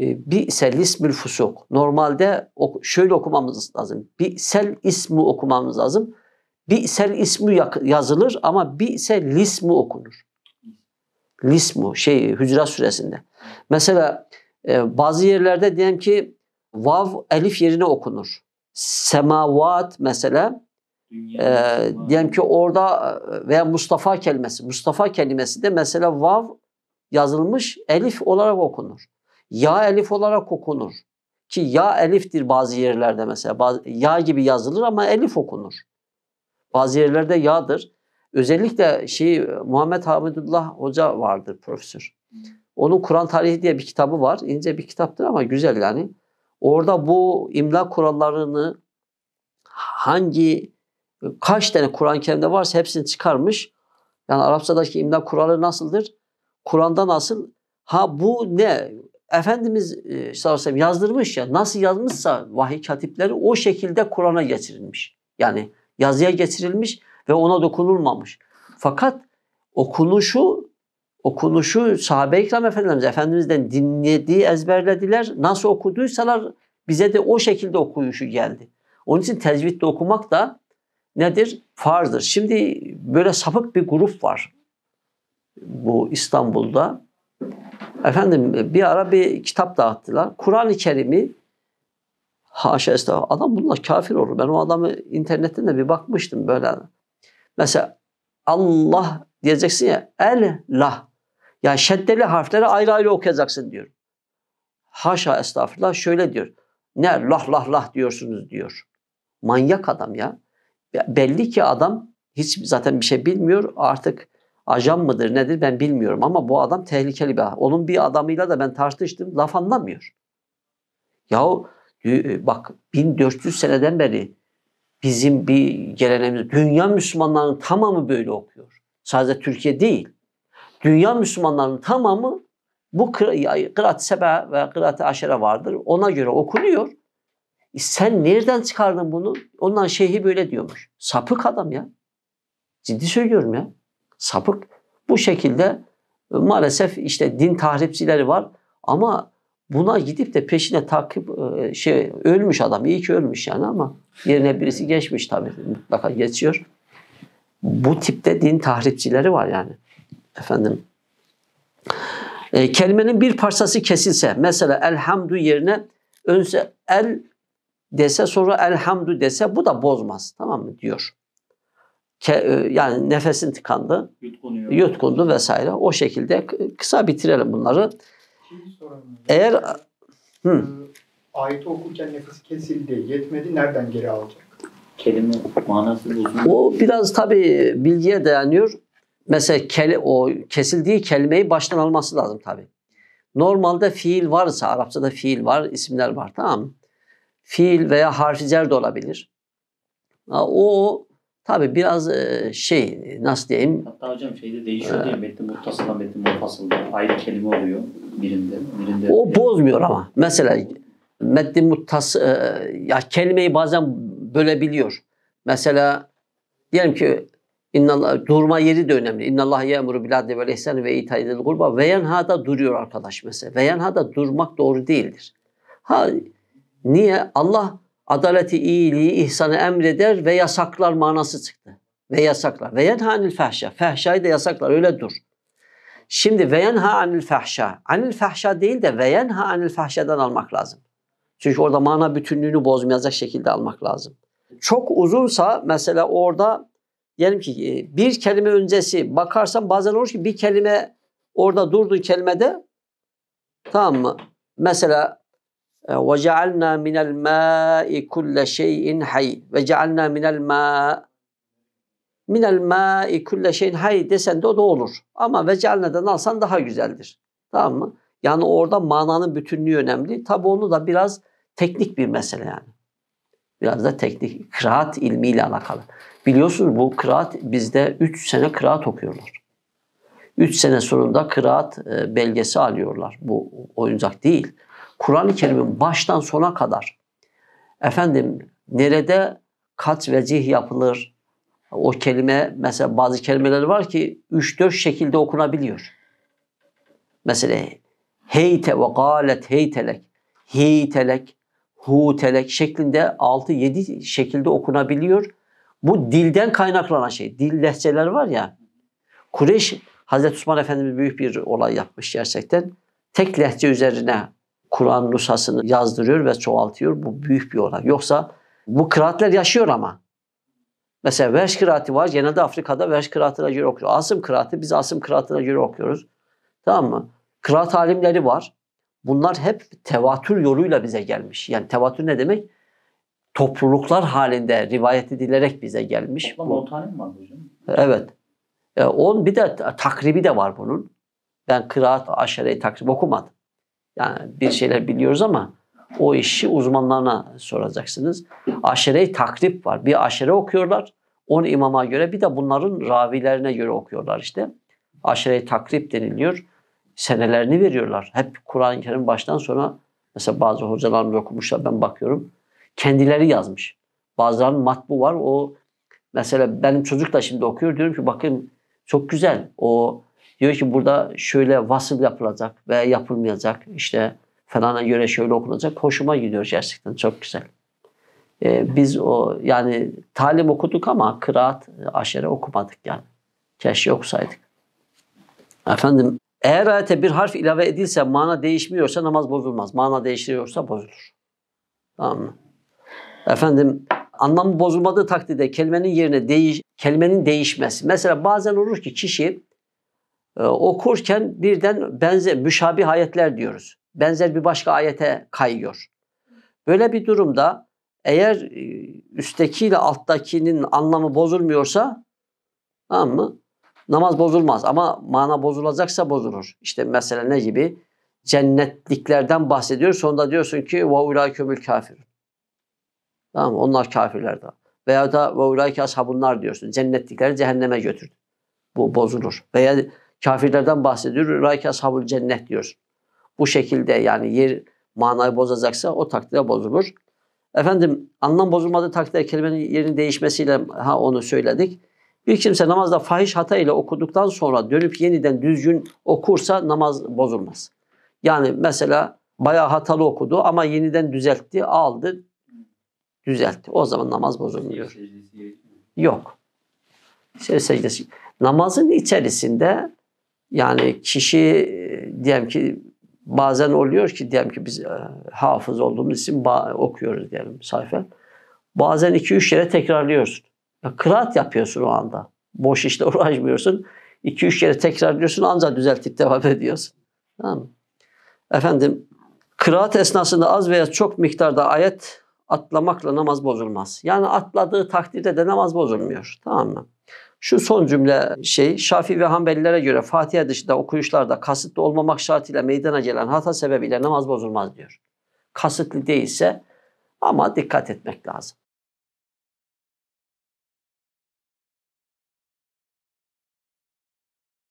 Ee, bir sel ismül fusuk. Normalde şöyle okumamız lazım. Bir sel ismi okumamız lazım. Bir sel ismi yazılır ama bir sel ismi okunur. Lismu şey Hücra süresinde. Mesela e, bazı yerlerde diyelim ki vav elif yerine okunur. Semavat mesela e, diyelim ki orada veya Mustafa kelimesi. Mustafa kelimesi de mesela vav yazılmış elif olarak okunur. Ya elif olarak okunur. Ki ya eliftir bazı yerlerde mesela. Bazı, ya gibi yazılır ama elif okunur. Bazı yerlerde ya'dır. Özellikle şey Muhammed Hamidullah Hoca vardır profesör. Hmm. Onun Kur'an tarihi diye bir kitabı var. İnce bir kitaptır ama güzel yani. Orada bu imla kurallarını hangi kaç tane Kur'an-ı Kerim'de varsa hepsini çıkarmış. Yani Arapçadaki imla kuralları nasıldır? Kur'an'da nasıl? Ha bu ne? Efendimiz e, yazdırmış ya nasıl yazmışsa vahiy katipleri o şekilde Kur'an'a getirilmiş. Yani yazıya getirilmiş ve ona dokunulmamış. Fakat okunuşu okunuşu sahabe-i kiram efendilerimiz Efendimiz'den dinlediği ezberlediler. Nasıl okuduysalar bize de o şekilde okuyuşu geldi. Onun için tecvidde okumak da nedir? Farzdır. Şimdi böyle sapık bir grup var bu İstanbul'da. Efendim bir ara bir kitap dağıttılar. Kur'an-ı Kerim'i haşa estağfurullah adam bununla kafir olur. Ben o adamı internetten de bir bakmıştım böyle. Mesela Allah diyeceksin ya el lah. Yani şeddeli harfleri ayrı ayrı okuyacaksın diyor. Haşa estağfurullah şöyle diyor. Ne lah lah lah diyorsunuz diyor. Manyak adam ya belli ki adam hiç zaten bir şey bilmiyor. Artık ajan mıdır nedir ben bilmiyorum ama bu adam tehlikeli bir adam. Onun bir adamıyla da ben tartıştım laf anlamıyor. Yahu e, e, bak 1400 seneden beri bizim bir geleneğimiz dünya Müslümanlarının tamamı böyle okuyor. Sadece Türkiye değil. Dünya Müslümanlarının tamamı bu kırat sebe ve kırat aşere vardır. Ona göre okunuyor. E, sen nereden çıkardın bunu? Ondan şeyhi böyle diyormuş. Sapık adam ya. Ciddi söylüyorum ya. Sapık. Bu şekilde e, maalesef işte din tahripçileri var ama buna gidip de peşine takip e, şey ölmüş adam. İyi ki ölmüş yani ama yerine birisi geçmiş tabii. Mutlaka geçiyor. Bu tipte din tahripçileri var yani. Efendim e, kelimenin bir parçası kesilse mesela elhamdu yerine önce el dese sonra elhamdü dese bu da bozmaz. Tamam mı? diyor. Ke, e, yani nefesin tıkandı, Yutkunuyor. yutkundu vesaire. O şekilde kısa bitirelim bunları. Eğer hı. Ee, ayeti okurken nefesi kesildi, yetmedi nereden geri alacak? Kelime manası uzun. O biraz tabii bilgiye dayanıyor. Mesela kele, o kesildiği kelimeyi baştan alması lazım tabii Normalde fiil varsa, Arapçada fiil var, isimler var tamam mı? fiil veya harficer de olabilir. O tabi biraz e, şey nasıl diyeyim. Hatta hocam şeyde değişiyor ee, değil metin muttasıla metin mutfasılda ayrı kelime oluyor birinde. birinde o birinde. bozmuyor ama. Mesela metnin muttas e, ya kelimeyi bazen bölebiliyor. Mesela diyelim ki İnnallah, durma yeri de önemli. İnnallah yemuru bil adli vel ihsani ve itayidil kurba. Ve da duruyor arkadaş mesela. Ve da durmak doğru değildir. Ha Niye? Allah adaleti, iyiliği, ihsanı emreder ve yasaklar manası çıktı. Ve yasaklar. Ve yenhanil fahşa. Fahşayı da yasaklar. Öyle dur. Şimdi ve yenha anil fahşa. Anil fahşa değil de ve yenha anil fahşadan almak lazım. Çünkü orada mana bütünlüğünü bozmayacak şekilde almak lazım. Çok uzunsa mesela orada diyelim ki e, bir kelime öncesi bakarsan bazen olur ki bir kelime orada durdu kelimede tamam mı? Mesela ee, ve cealna minel ma'i kulle şeyin hay. Ve cealna minel ma minel ma'i kulle şeyin hay desen de o da olur. Ama ve cealna'dan alsan daha güzeldir. Tamam mı? Yani orada mananın bütünlüğü önemli. Tabi onu da biraz teknik bir mesele yani. Biraz da teknik, kıraat ilmiyle alakalı. Biliyorsunuz bu kıraat bizde 3 sene kıraat okuyorlar. 3 sene sonunda kıraat e, belgesi alıyorlar. Bu oyuncak değil. Kur'an-ı Kerim'in baştan sona kadar efendim nerede kat vecih yapılır, o kelime mesela bazı kelimeler var ki 3-4 şekilde okunabiliyor. Mesela heyte ve galet heytelek, heytelek, hutelek şeklinde 6-7 şekilde okunabiliyor. Bu dilden kaynaklanan şey. Dil lehçeler var ya. Kureyş Hazreti Osman Efendimiz büyük bir olay yapmış gerçekten. Tek lehçe üzerine Kur'an nusasını yazdırıyor ve çoğaltıyor. Bu büyük bir olay. Yoksa bu kıraatler yaşıyor ama. Mesela vers kıraati var. Genelde Afrika'da vers kıraatına göre okuyor. Asım kıraati biz Asım kıraatına göre okuyoruz. Tamam mı? Kıraat alimleri var. Bunlar hep tevatür yoluyla bize gelmiş. Yani tevatür ne demek? Topluluklar halinde rivayet edilerek bize gelmiş. Toplam 10 tane mi var hocam? Evet. E, on, bir de takribi de var bunun. Ben kıraat aşereyi takrib okumadım. Yani bir şeyler biliyoruz ama o işi uzmanlarına soracaksınız. Aşere-i takrip var. Bir aşere okuyorlar. On imama göre bir de bunların ravilerine göre okuyorlar işte. Aşere-i takrip deniliyor. Senelerini veriyorlar. Hep Kur'an-ı Kerim baştan sona mesela bazı hocalarımız okumuşlar ben bakıyorum. Kendileri yazmış. Bazılarının matbu var. O mesela benim çocuk da şimdi okuyor. Diyorum ki bakın çok güzel. O Diyor ki burada şöyle vasıl yapılacak veya yapılmayacak işte falana göre şöyle okunacak. Hoşuma gidiyor gerçekten çok güzel. Ee, biz o yani talim okuduk ama kıraat aşere okumadık yani. Keşke okusaydık. Efendim eğer ayete bir harf ilave edilse mana değişmiyorsa namaz bozulmaz. Mana değiştiriyorsa bozulur. Tamam mı? Efendim anlamı bozulmadığı takdirde kelimenin yerine değiş, kelimenin değişmesi. Mesela bazen olur ki kişi ee, okurken birden benzer müşabih ayetler diyoruz. Benzer bir başka ayete kayıyor. Böyle bir durumda eğer e, üsttekiyle alttakinin anlamı bozulmuyorsa tamam mı? Namaz bozulmaz ama mana bozulacaksa bozulur. İşte mesela ne gibi? Cennetliklerden bahsediyor. Sonunda diyorsun ki ve ulaikümül kafir. Tamam mı? Onlar kafirlerden. Veya da ve ulaike ashabunlar diyorsun. Cennetlikleri cehenneme götürdü. Bu bozulur. Veya Kafirlerden bahsediyor. Raike ashabul cennet diyor. Bu şekilde yani yer manayı bozacaksa o takdirde bozulur. Efendim anlam bozulmadığı takdirde kelimenin yerinin değişmesiyle ha onu söyledik. Bir kimse namazda fahiş hata ile okuduktan sonra dönüp yeniden düzgün okursa namaz bozulmaz. Yani mesela bayağı hatalı okudu ama yeniden düzeltti, aldı, düzeltti. O zaman namaz bozulmuyor. Yok. Secdesi. Namazın içerisinde yani kişi e, diyelim ki bazen oluyor ki diyelim ki biz e, hafız olduğumuz için okuyoruz diyelim sayfa. Bazen iki üç yere tekrarlıyorsun. Ya, kıraat yapıyorsun o anda. Boş işle uğraşmıyorsun. İki üç yere tekrarlıyorsun ancak düzeltip devam ediyorsun. Tamam mı? Efendim kıraat esnasında az veya çok miktarda ayet atlamakla namaz bozulmaz. Yani atladığı takdirde de namaz bozulmuyor. Tamam mı? Şu son cümle şey, Şafi ve Hanbelilere göre Fatiha dışında okuyuşlarda kasıtlı olmamak şartıyla meydana gelen hata sebebiyle namaz bozulmaz diyor. Kasıtlı değilse ama dikkat etmek lazım.